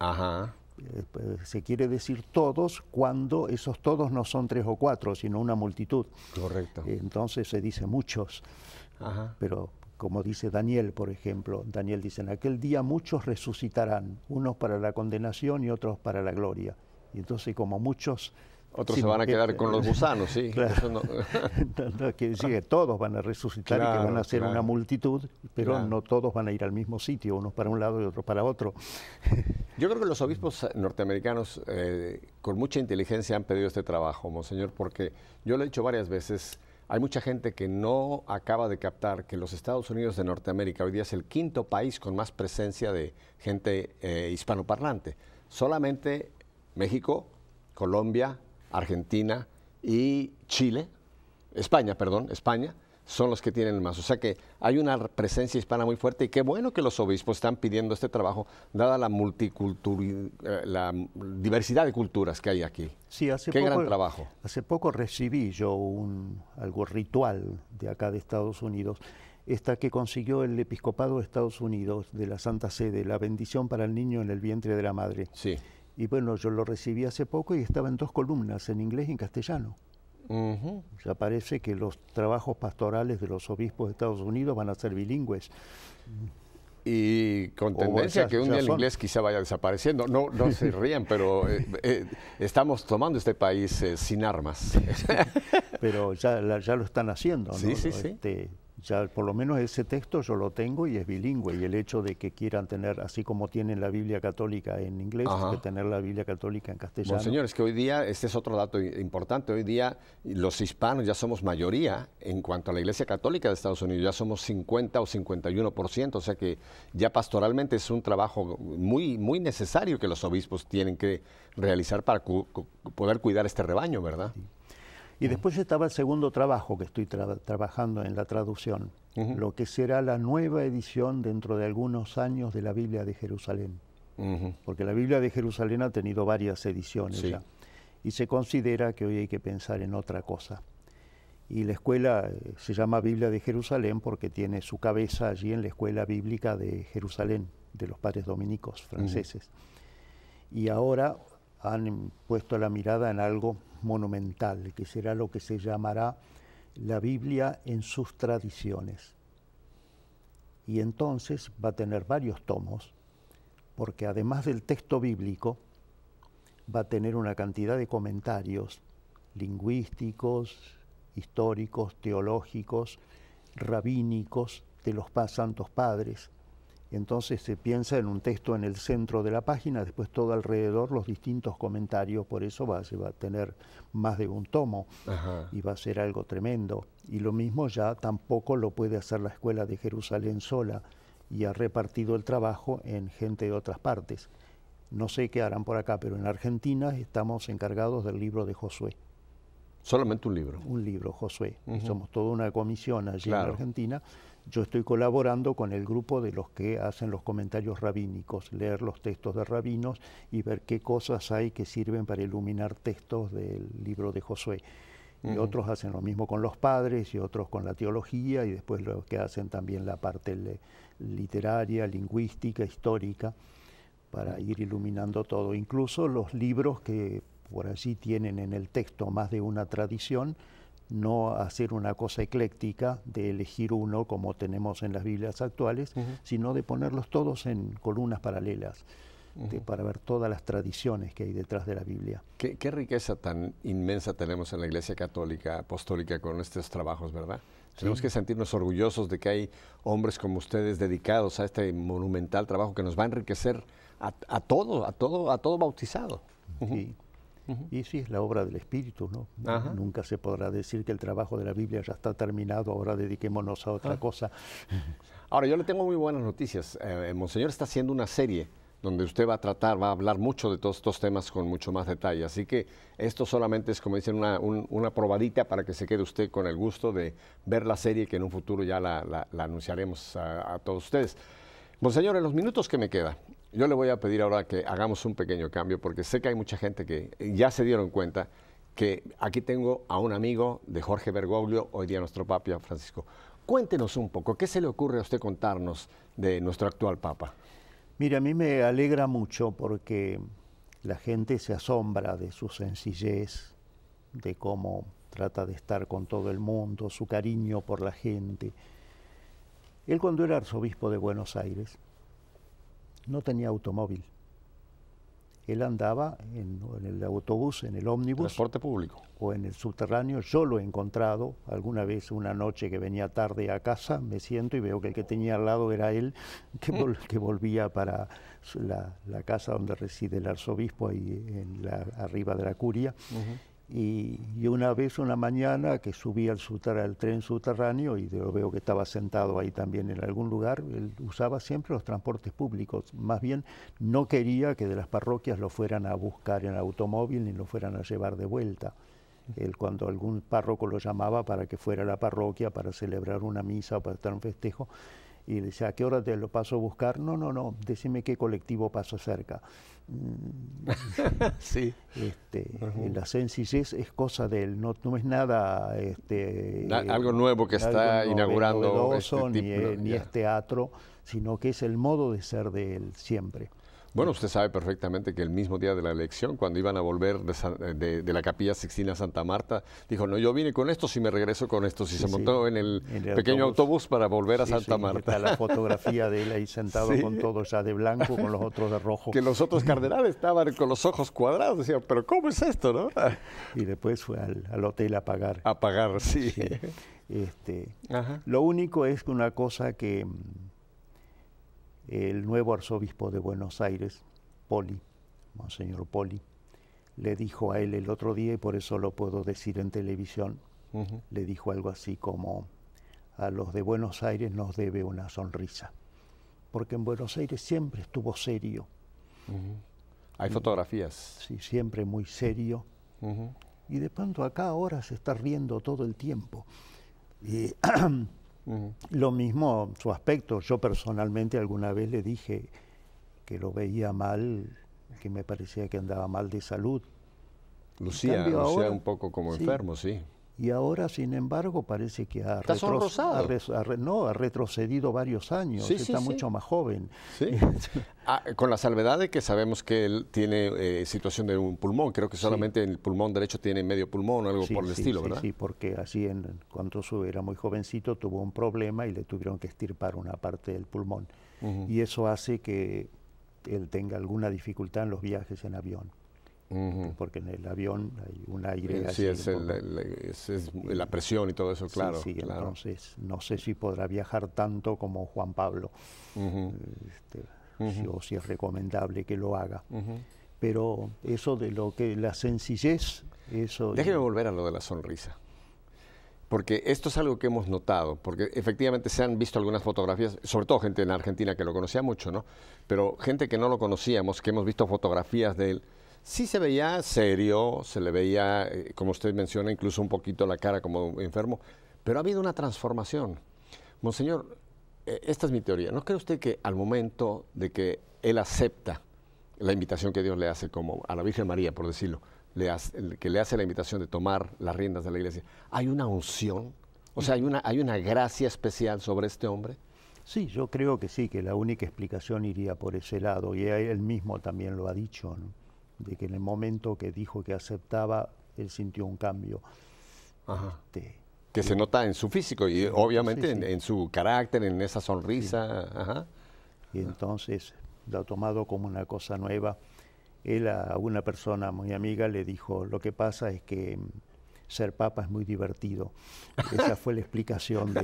Eh, pues, se quiere decir todos cuando esos todos no son tres o cuatro, sino una multitud. Correcto. Entonces se dice muchos. Ajá. Pero como dice Daniel, por ejemplo, Daniel dice, en aquel día muchos resucitarán, unos para la condenación y otros para la gloria entonces, como muchos... Otros se van a quedar con los gusanos, sí. Claro. que, todos van a resucitar y que van a ser una multitud, pero no todos van a ir al mismo sitio, unos para un lado y otros para otro. Yo creo que los obispos eh, norteamericanos eh, con mucha inteligencia han pedido este trabajo, monseñor, porque yo lo he dicho varias veces, hay mucha gente que no acaba de captar que los Estados Unidos de Norteamérica hoy día es el quinto país con más presencia de gente eh, hispanoparlante. Solamente México, Colombia, Argentina y Chile, España, perdón, España, son los que tienen más. O sea que hay una presencia hispana muy fuerte y qué bueno que los obispos están pidiendo este trabajo, dada la, eh, la diversidad de culturas que hay aquí. Sí, hace poco, gran trabajo. Hace poco recibí yo un, algo ritual de acá de Estados Unidos, esta que consiguió el episcopado de Estados Unidos, de la Santa Sede, la bendición para el niño en el vientre de la madre. Sí y bueno, yo lo recibí hace poco y estaba en dos columnas, en inglés y en castellano. ya parece que los trabajos pastorales de los obispos de Estados Unidos van a ser bilingües. Y con tendencia que un día el inglés quizá vaya desapareciendo. No, no se rían, pero eh, eh, estamos tomando este país eh, sin armas. pero ya, ya, lo están haciendo, ¿no? Este, ya por lo menos ese texto yo lo tengo y es bilingüe. Y el hecho de que quieran tener, así como tienen la Biblia católica en inglés, es que tener la Biblia católica en castellano. Bueno, señores, que hoy día, este es otro dato importante, hoy día los hispanos ya somos mayoría en cuanto a la Iglesia Católica de Estados Unidos, ya somos 50 o 51%, o sea que ya pastoralmente es un trabajo muy, muy necesario que los obispos tienen que realizar para poder cuidar este rebaño, ¿verdad? Y después estaba el segundo trabajo que estoy trabajando en la traducción, lo que será la nueva edición dentro de algunos años de la Biblia de Jerusalén. Porque la Biblia de Jerusalén ha tenido varias ediciones ya. Y se considera que hoy hay que pensar en otra cosa. Y la escuela eh, se llama Biblia de Jerusalén porque tiene su cabeza allí en la escuela bíblica de Jerusalén, de los padres dominicos franceses. Y ahora han puesto la mirada en algo monumental, que será lo que se llamará la Biblia en sus tradiciones. Y entonces va a tener varios tomos, porque además del texto bíblico, va a tener una cantidad de comentarios lingüísticos, históricos, teológicos, rabínicos de los santos padres, entonces se piensa en un texto en el centro de la página, después todo alrededor, los distintos comentarios, por eso va, se va a tener más de un tomo y va a ser algo tremendo. Y lo mismo ya tampoco lo puede hacer la Escuela de Jerusalén sola y ha repartido el trabajo en gente de otras partes. No sé qué harán por acá, pero en Argentina estamos encargados del libro de Josué. Solamente un libro. Un libro, Josué. somos toda una comisión allí en Argentina yo estoy colaborando con el grupo de los que hacen los comentarios rabínicos, leer los textos de rabinos y ver qué cosas hay que sirven para iluminar textos del libro de Josué. Y otros hacen lo mismo con los padres y otros con la teología y después los que hacen también la parte literaria, lingüística, histórica, para ir iluminando todo. Incluso los libros que por allí tienen en el texto más de una tradición, no hacer una cosa ecléctica de elegir uno como tenemos en las Biblias actuales, sino de ponerlos todos en columnas paralelas. para ver todas las tradiciones que hay detrás de la Biblia. Qué, riqueza tan inmensa tenemos en la Iglesia Católica Apostólica con estos trabajos, ¿verdad? Tenemos que sentirnos orgullosos de que hay hombres como ustedes dedicados a este monumental trabajo que nos va a enriquecer a, todos, todo, a todo, a todo bautizado. Y sí, es la obra del Espíritu, ¿no? Nunca se podrá decir que el trabajo de la Biblia ya está terminado, ahora dediquémonos a otra ah. cosa. Ahora, yo le tengo muy buenas noticias. Eh, Monseñor está haciendo una serie donde usted va a tratar, va a hablar mucho de todos estos temas con mucho más detalle. Así que esto solamente es, como dicen, una, probadita para que se quede usted con el gusto de ver la serie que en un futuro ya la, anunciaremos a, a todos ustedes. Monseñor, en los minutos que me queda, yo le voy a pedir ahora que hagamos un pequeño cambio porque sé que hay mucha gente que eh, ya se dieron cuenta que aquí tengo a un amigo de Jorge Bergoglio, hoy día nuestro Papa Francisco. Cuéntenos un poco, ¿qué se le ocurre a usted contarnos de nuestro actual Papa? Mira, a mí me alegra mucho porque la gente se asombra de su sencillez, de cómo trata de estar con todo el mundo, su cariño por la gente. Él cuando era arzobispo de Buenos Aires, no tenía automóvil. Él andaba en, el autobús, en el ómnibus. Transporte público. O en el subterráneo. Yo lo he encontrado alguna vez, una noche que venía tarde a casa, me siento y veo que el que tenía al lado era él, que, volvía para la, casa donde reside el arzobispo, ahí en la, arriba de la curia. Y, una vez, una mañana, que subí al, tren subterráneo, y yo veo que estaba sentado ahí también en algún lugar, él usaba siempre los transportes públicos. Más bien, no quería que de las parroquias lo fueran a buscar en automóvil ni lo fueran a llevar de vuelta. Él, cuando algún párroco lo llamaba para que fuera a la parroquia, para celebrar una misa o para estar un festejo, y decía, ¿a qué hora te lo paso a buscar? No, no, no, decime qué colectivo paso cerca. Mm. sí. Este, La es cosa de no, no es nada... Este, algo nuevo que está inaugurando. Este e, tipo, ni, ni es teatro, sino que es el modo de ser de él siempre. Bueno, usted sabe perfectamente que el mismo día de la elección, cuando iban a volver eh, de, la capilla Sixtina Santa Marta, dijo, no, yo vine con esto, si me regreso con esto, Y se montó en el, pequeño autobús, para volver a Santa Marta. la fotografía de él ahí sentado con todos, ya de blanco, con los otros de rojo. Que los otros cardenales estaban con los ojos cuadrados, decían, pero ¿cómo es esto, no? y después fue al, hotel a pagar. A pagar, sí. Este, Lo único es una cosa que mm, el nuevo arzobispo de Buenos Aires, Poli, Monseñor Poli, le dijo a él el otro día, y por eso lo puedo decir en televisión, le dijo algo así como, a los de Buenos Aires nos debe una sonrisa, porque en Buenos Aires siempre estuvo serio. Hay mm. fotografías. Sí, siempre muy serio. Y de pronto acá ahora se está riendo todo el tiempo. Lo mismo su aspecto. Yo personalmente alguna vez le dije que lo veía mal, que me parecía que andaba mal de salud. Lucía, Lucía un poco como enfermo, sí y ahora, sin embargo, parece que ha, retrocedido varios años, está mucho más joven. Ah, con la salvedad de que sabemos que él tiene eh, situación de un pulmón, creo que solamente el pulmón derecho tiene medio pulmón o algo por el estilo, ¿verdad? Sí, porque así en, cuando era muy jovencito tuvo un problema y le tuvieron que estirpar una parte del pulmón. Y eso hace que él tenga alguna dificultad en los viajes en avión porque en el avión hay un aire. Eh, sí, es, la presión y todo eso, claro. entonces no sé si podrá viajar tanto como Juan Pablo, este, o si es recomendable que lo haga. Pero eso de lo que la sencillez, eso... Déjeme volver a lo de la sonrisa porque esto es algo que hemos notado, porque efectivamente se han visto algunas fotografías, sobre todo gente en Argentina que lo conocía mucho, ¿no? Pero gente que no lo conocíamos, que hemos visto fotografías de él, Sí se veía serio, se le veía, eh, como usted menciona, incluso un poquito la cara como enfermo, pero ha habido una transformación. Monseñor, eh, esta es mi teoría. ¿No cree usted que al momento de que él acepta la invitación que Dios le hace, como a la Virgen María, por decirlo, le que le hace la invitación de tomar las riendas de la iglesia, hay una unción? O sea, hay una, hay una gracia especial sobre este hombre. Sí, yo creo que sí, que la única explicación iría por ese lado, y él mismo también lo ha dicho. ¿no? de que en el momento que dijo que aceptaba, él sintió un cambio. Este, que se nota en su físico y obviamente En, su carácter, en esa sonrisa. Ajá. Y entonces lo ha tomado como una cosa nueva. Él a una persona muy amiga le dijo, lo que pasa es que ser papa es muy divertido. Esa fue la explicación. De...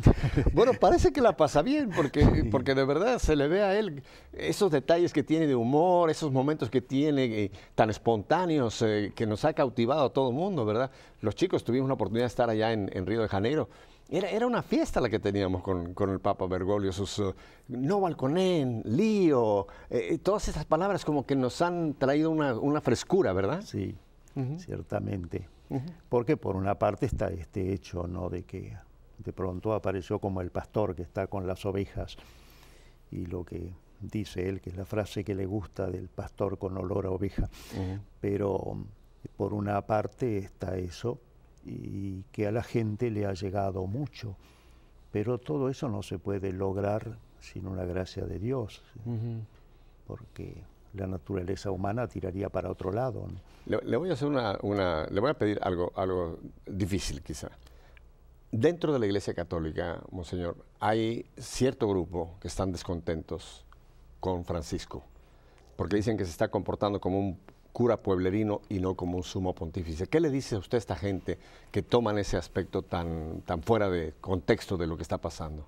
bueno, parece que la pasa bien, porque, porque de verdad se le ve a él esos detalles que tiene de humor, esos momentos que tiene eh, tan espontáneos eh, que nos ha cautivado a todo el mundo, ¿verdad? Los chicos tuvimos la oportunidad de estar allá en, Río de Janeiro era, una fiesta la que teníamos con, el Papa Bergoglio, sus eh, no balconén, lío, todas esas palabras como que nos han traído una, frescura, ¿verdad? Sí, ciertamente. Porque por una parte está este hecho, ¿no? De que de pronto apareció como el pastor que está con las ovejas y lo que dice él, que es la frase que le gusta del pastor con olor a oveja. Pero por una parte está eso y que a la gente le ha llegado mucho. Pero todo eso no se puede lograr sin una gracia de Dios, porque la naturaleza humana tiraría para otro lado. Le, voy a hacer una, le voy a pedir algo, algo difícil quizá. Dentro de la Iglesia Católica, Monseñor, hay cierto grupo que están descontentos con Francisco, porque dicen que se está comportando como un cura pueblerino y no como un sumo pontífice. ¿Qué le dice a usted a esta gente que toman ese aspecto tan, tan fuera de contexto de lo que está pasando?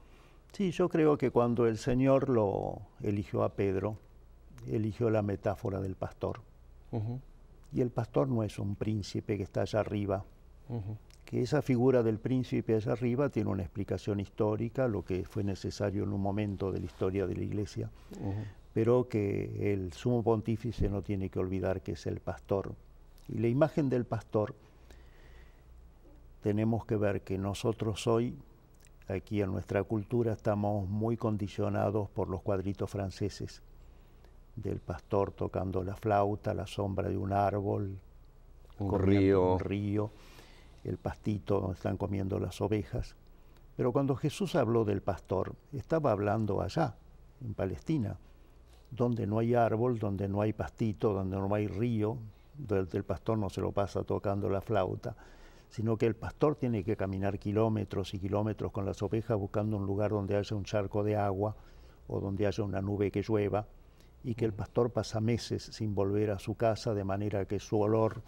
Sí, yo creo que cuando el Señor lo eligió a Pedro, eligió la metáfora del pastor. Y el pastor no es un príncipe que está allá arriba. Que esa figura del príncipe allá arriba tiene una explicación histórica, lo que fue necesario en un momento de la historia de la iglesia, pero que el sumo pontífice no tiene que olvidar que es el pastor. Y la imagen del pastor tenemos que ver que nosotros hoy, aquí en nuestra cultura, estamos muy condicionados por los cuadritos franceses del pastor tocando la flauta, la sombra de un árbol, un río. río, el pastito donde están comiendo las ovejas. Pero cuando Jesús habló del pastor, estaba hablando allá, en Palestina, donde no hay árbol, donde no hay pastito, donde no hay río, donde el pastor no se lo pasa tocando la flauta, sino que el pastor tiene que caminar kilómetros y kilómetros con las ovejas buscando un lugar donde haya un charco de agua o donde haya una nube que llueva y que el pastor pasa meses sin volver a su casa, de manera que su olor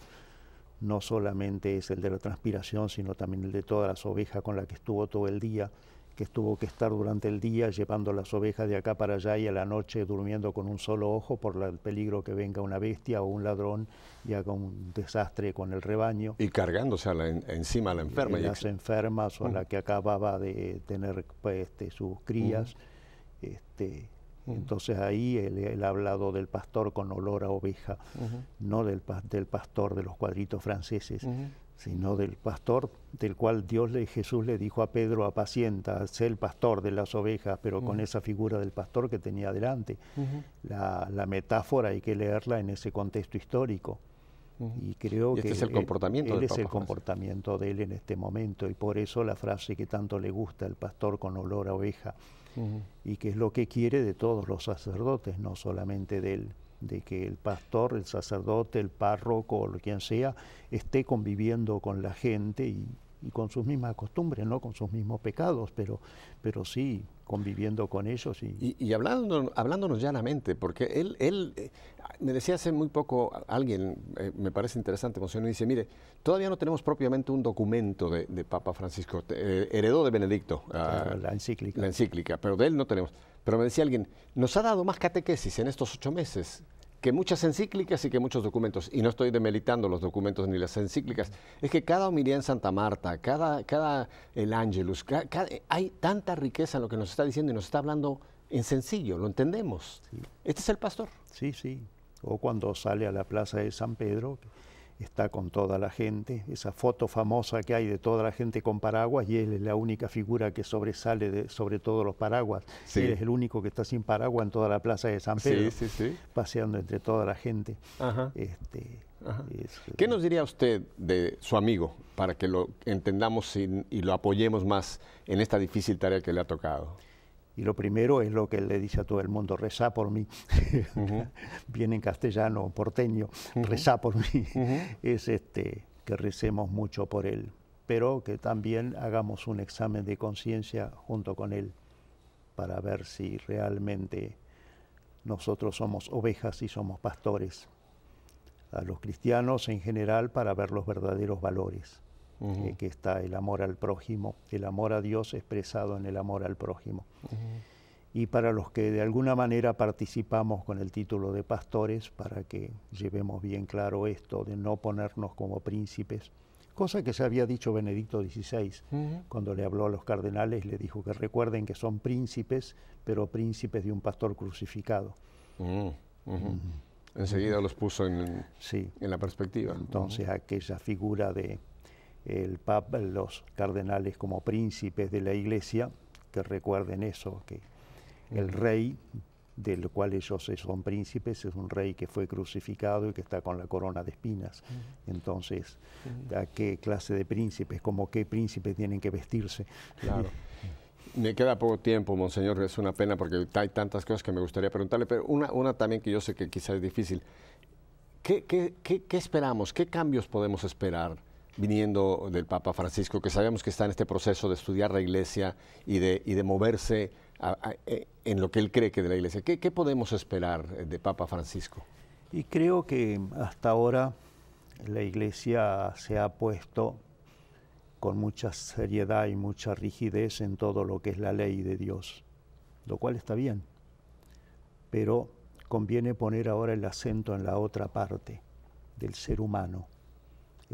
no solamente es el de la transpiración, sino también el de todas las ovejas con las que estuvo todo el día, que tuvo que estar durante el día llevando las ovejas de acá para allá y a la noche durmiendo con un solo ojo por el peligro que venga una bestia o un ladrón y haga un desastre con el rebaño. Y cargándose encima a la enferma. Y las enfermas o la mm. que acababa de tener pues, este, sus crías. Mm. Este, entonces ahí él, ha hablado del pastor con olor a oveja, no del, pastor de los cuadritos franceses, sino del pastor del cual Dios le, Jesús le dijo a Pedro, apacienta, sé el pastor de las ovejas, pero con esa figura del pastor que tenía delante. La, metáfora hay que leerla en ese contexto histórico. Y creo este que es el comportamiento él, es el comportamiento de él en este momento y por eso la frase que tanto le gusta, el pastor con olor a oveja, y que es lo que quiere de todos los sacerdotes, no solamente de él, de que el pastor, el sacerdote, el párroco o quien sea, esté conviviendo con la gente y y con sus mismas costumbres, no con sus mismos pecados, pero, pero sí conviviendo con ellos. Y, hablando, hablándonos llanamente, porque él, él eh, me decía hace muy poco alguien, eh, me parece interesante, me dice, mire, todavía no tenemos propiamente un documento de, Papa Francisco, eh, heredó de Benedicto. Ah, la encíclica. La encíclica, pero de él no tenemos. Pero me decía alguien, nos ha dado más catequesis en estos ocho meses que muchas encíclicas y que muchos documentos, y no estoy demelitando los documentos ni las encíclicas, es que cada homilía en Santa Marta, cada, cada el Angelus, hay tanta riqueza en lo que nos está diciendo y nos está hablando en sencillo, lo entendemos. Este es el pastor. Sí, sí. O cuando sale a la plaza de San Pedro, está con toda la gente, esa foto famosa que hay de toda la gente con paraguas y él es la única figura que sobresale sobre todos los paraguas. Él es el único que está sin paraguas en toda la plaza de San Pedro, paseando entre toda la gente. Este, eh, ¿Qué nos diría usted de su amigo para que lo entendamos y lo apoyemos más en esta difícil tarea que le ha tocado? y lo primero es lo que le dice a todo el mundo, reza por mí, viene en castellano porteño, reza por mí, es este, que recemos mucho por él, pero que también hagamos un examen de conciencia junto con él para ver si realmente nosotros somos ovejas y somos pastores, a los cristianos en general para ver los verdaderos valores eh, que está el amor al prójimo, el amor a Dios expresado en el amor al prójimo. Y para los que de alguna manera participamos con el título de pastores, para que llevemos bien claro esto de no ponernos como príncipes, cosa que se había dicho Benedicto XVI, cuando le habló a los cardenales, le dijo que recuerden que son príncipes, pero príncipes de un pastor crucificado. Enseguida los puso en, en la perspectiva. Entonces aquella figura de el Papa, los cardenales como príncipes de la Iglesia, que recuerden eso, que el rey del cual ellos son príncipes, es un rey que fue crucificado y que está con la corona de espinas. Entonces, ¿a qué clase de príncipes, como qué príncipes tienen que vestirse? Claro. me queda poco tiempo, monseñor, es una pena porque hay tantas cosas que me gustaría preguntarle, pero una, una también que yo sé que quizás es difícil. qué esperamos? ¿Qué cambios podemos esperar viniendo del Papa Francisco, que sabemos que está en este proceso de estudiar la iglesia y de, moverse eh, en lo que él cree que de la iglesia. ¿Qué, podemos esperar eh, de Papa Francisco? Y creo que hasta ahora la iglesia se ha puesto con mucha seriedad y mucha rigidez en todo lo que es la ley de Dios, lo cual está bien, pero conviene poner ahora el acento en la otra parte del ser humano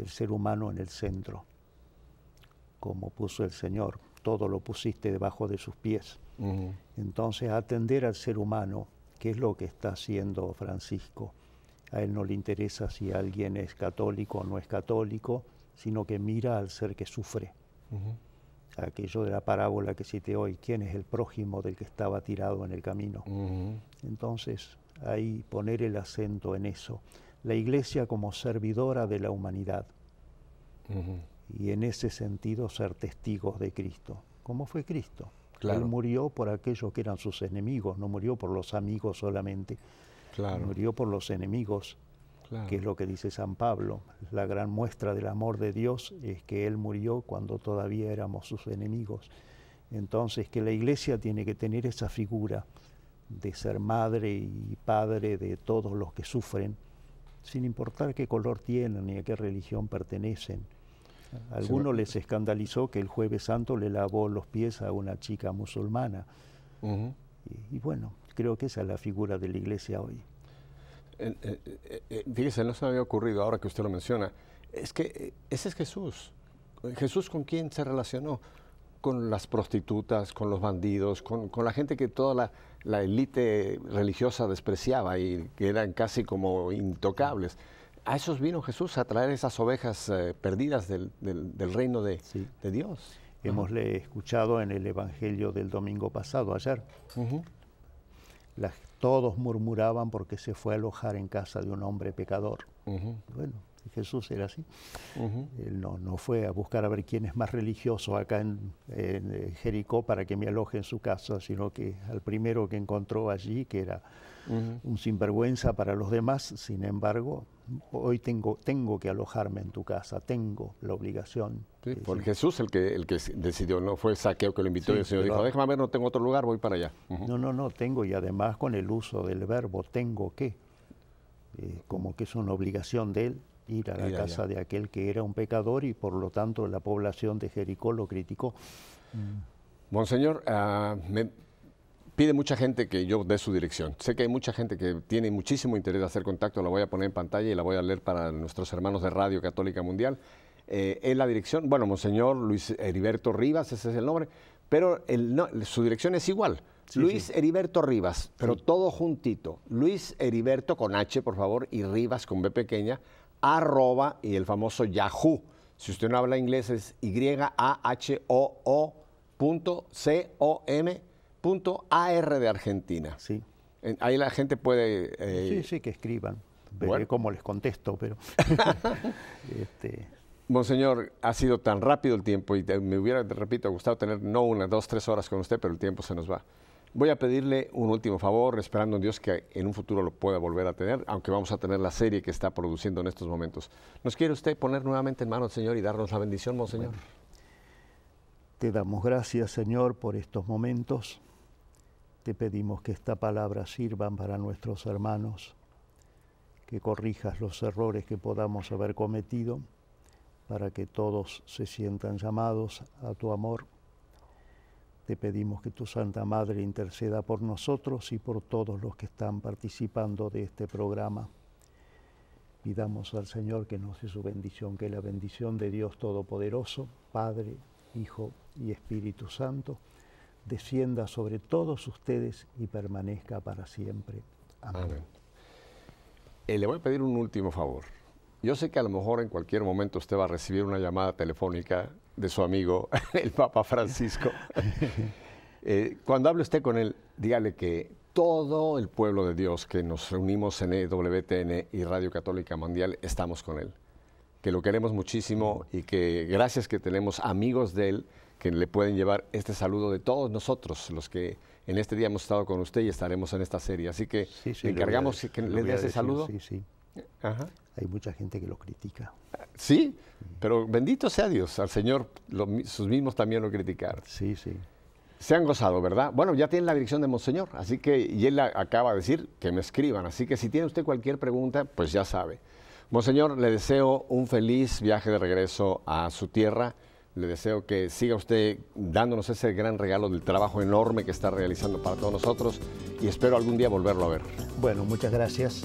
el ser humano en el centro, como puso el Señor, todo lo pusiste debajo de sus pies. Entonces, atender al ser humano, que es lo que está haciendo Francisco. A él no le interesa si alguien es católico o no es católico, sino que mira al ser que sufre. Aquello de la parábola que cité hoy, ¿quién es el prójimo del que estaba tirado en el camino? Entonces, ahí poner el acento en eso la iglesia como servidora de la humanidad. Y en ese sentido ser testigos de Cristo, como fue Cristo. Él murió por aquellos que eran sus enemigos, no murió por los amigos solamente. Murió por los enemigos, que es lo que dice San Pablo. La gran muestra del amor de Dios es que Él murió cuando todavía éramos sus enemigos. Entonces, que la iglesia tiene que tener esa figura de ser madre y padre de todos los que sufren, sin importar qué color tienen ni a qué religión pertenecen. Ah, algunos les escandalizó que el jueves santo le lavó los pies a una chica musulmana. y, bueno, creo que esa es la figura de la iglesia hoy. Eh, eh, eh, fíjese, no se me había ocurrido ahora que usted lo menciona. Es que ese es Jesús. Jesús con quién se relacionó? Con las prostitutas, con los bandidos, con la gente que toda la, la élite religiosa despreciaba y que eran casi como intocables. A esos vino Jesús a traer esas ovejas eh, perdidas del, reino de, Dios. Hemos escuchado en el Evangelio del domingo pasado, ayer. todos murmuraban porque se fue a alojar en casa de un hombre pecador. Bueno, este, Jesús era así. Él no, no, fue a buscar a ver quién es más religioso acá en, eh, Jericó para que me aloje en su casa, sino que al primero que encontró allí, que era un sinvergüenza para los demás, sin embargo, hoy tengo, tengo que alojarme en tu casa, tengo la obligación. Por Jesús el que, el que decidió, no fue Saqueo que lo invitó y el Señor dijo, déjame ver, no tengo otro lugar, voy para allá. No, no, no, tengo y además con el uso del verbo tengo que. Eh, como que es una obligación de él, ir a la casa de aquel que era un pecador y por lo tanto la población de Jericó lo criticó. Mm. Monseñor, ah, me pide mucha gente que yo dé su dirección. Sé que hay mucha gente que tiene muchísimo interés de hacer contacto, la voy a poner en pantalla y la voy a leer para nuestros hermanos de Radio Católica Mundial. en eh, la dirección, bueno, Monseñor Luis Heriberto Rivas, ese es el nombre, pero su dirección es igual. Luis Heriberto Rivas, pero todo juntito. Luis Heriberto con H, por favor, y Rivas con B pequeña, arroba y el famoso Yahoo. Si usted no habla inglés es y-a-h-o-o.com.ar de Argentina. Sí. Ahí la gente puede... Eh, sí, sí, que escriban. veré cómo les contesto, pero... Este, Monseñor, ha sido tan rápido el tiempo y me hubiera, repito, gustado tener no una, dos, tres horas con usted, pero el tiempo se nos va. Voy a pedirle un último favor, esperando en Dios que en un futuro lo pueda volver a tener, aunque vamos a tener la serie que está produciendo en estos momentos. ¿Nos quiere usted poner nuevamente en manos, Señor, y darnos la bendición, Monseñor? te damos gracias, Señor, por estos momentos. Te pedimos que esta palabra sirva para nuestros hermanos, que corrijas los errores que podamos haber cometido, para que todos se sientan llamados a tu amor pedimos que tu Santa Madre interceda por nosotros y por todos los que están participando de este programa. Pidamos al Señor que nos dé su bendición, que la bendición de Dios Todopoderoso, Padre, Hijo y Espíritu Santo, descienda sobre todos ustedes y permanezca para siempre. Amén. Eh, le voy a pedir un último favor. Yo sé que a lo mejor en cualquier momento usted va a recibir una llamada telefónica de su amigo, el Papa Francisco. Eh, cuando hable usted con él, dígale que todo el pueblo de Dios que nos reunimos en EWTN y Radio Católica Mundial estamos con él. Que lo queremos muchísimo y que gracias que tenemos amigos de él que le pueden llevar este saludo de todos nosotros, los que en este día hemos estado con usted y estaremos en esta serie. Así que encargamos que le dé ese saludo. Sí, sí. Ajá hay mucha gente que lo critica. Sí, pero bendito sea Dios, al Señor sus mismos también lo criticaron. Sí, sí. Se han gozado, ¿verdad? Bueno, ya tienen la dirección de Monseñor, así que, y él acaba de decir que me escriban, así que si tiene usted cualquier pregunta, pues ya sabe. Monseñor, le deseo un feliz viaje de regreso a su tierra. Le deseo que siga usted dándonos ese gran regalo del trabajo enorme que está realizando para todos nosotros y espero algún día volverlo a ver. Bueno, muchas gracias.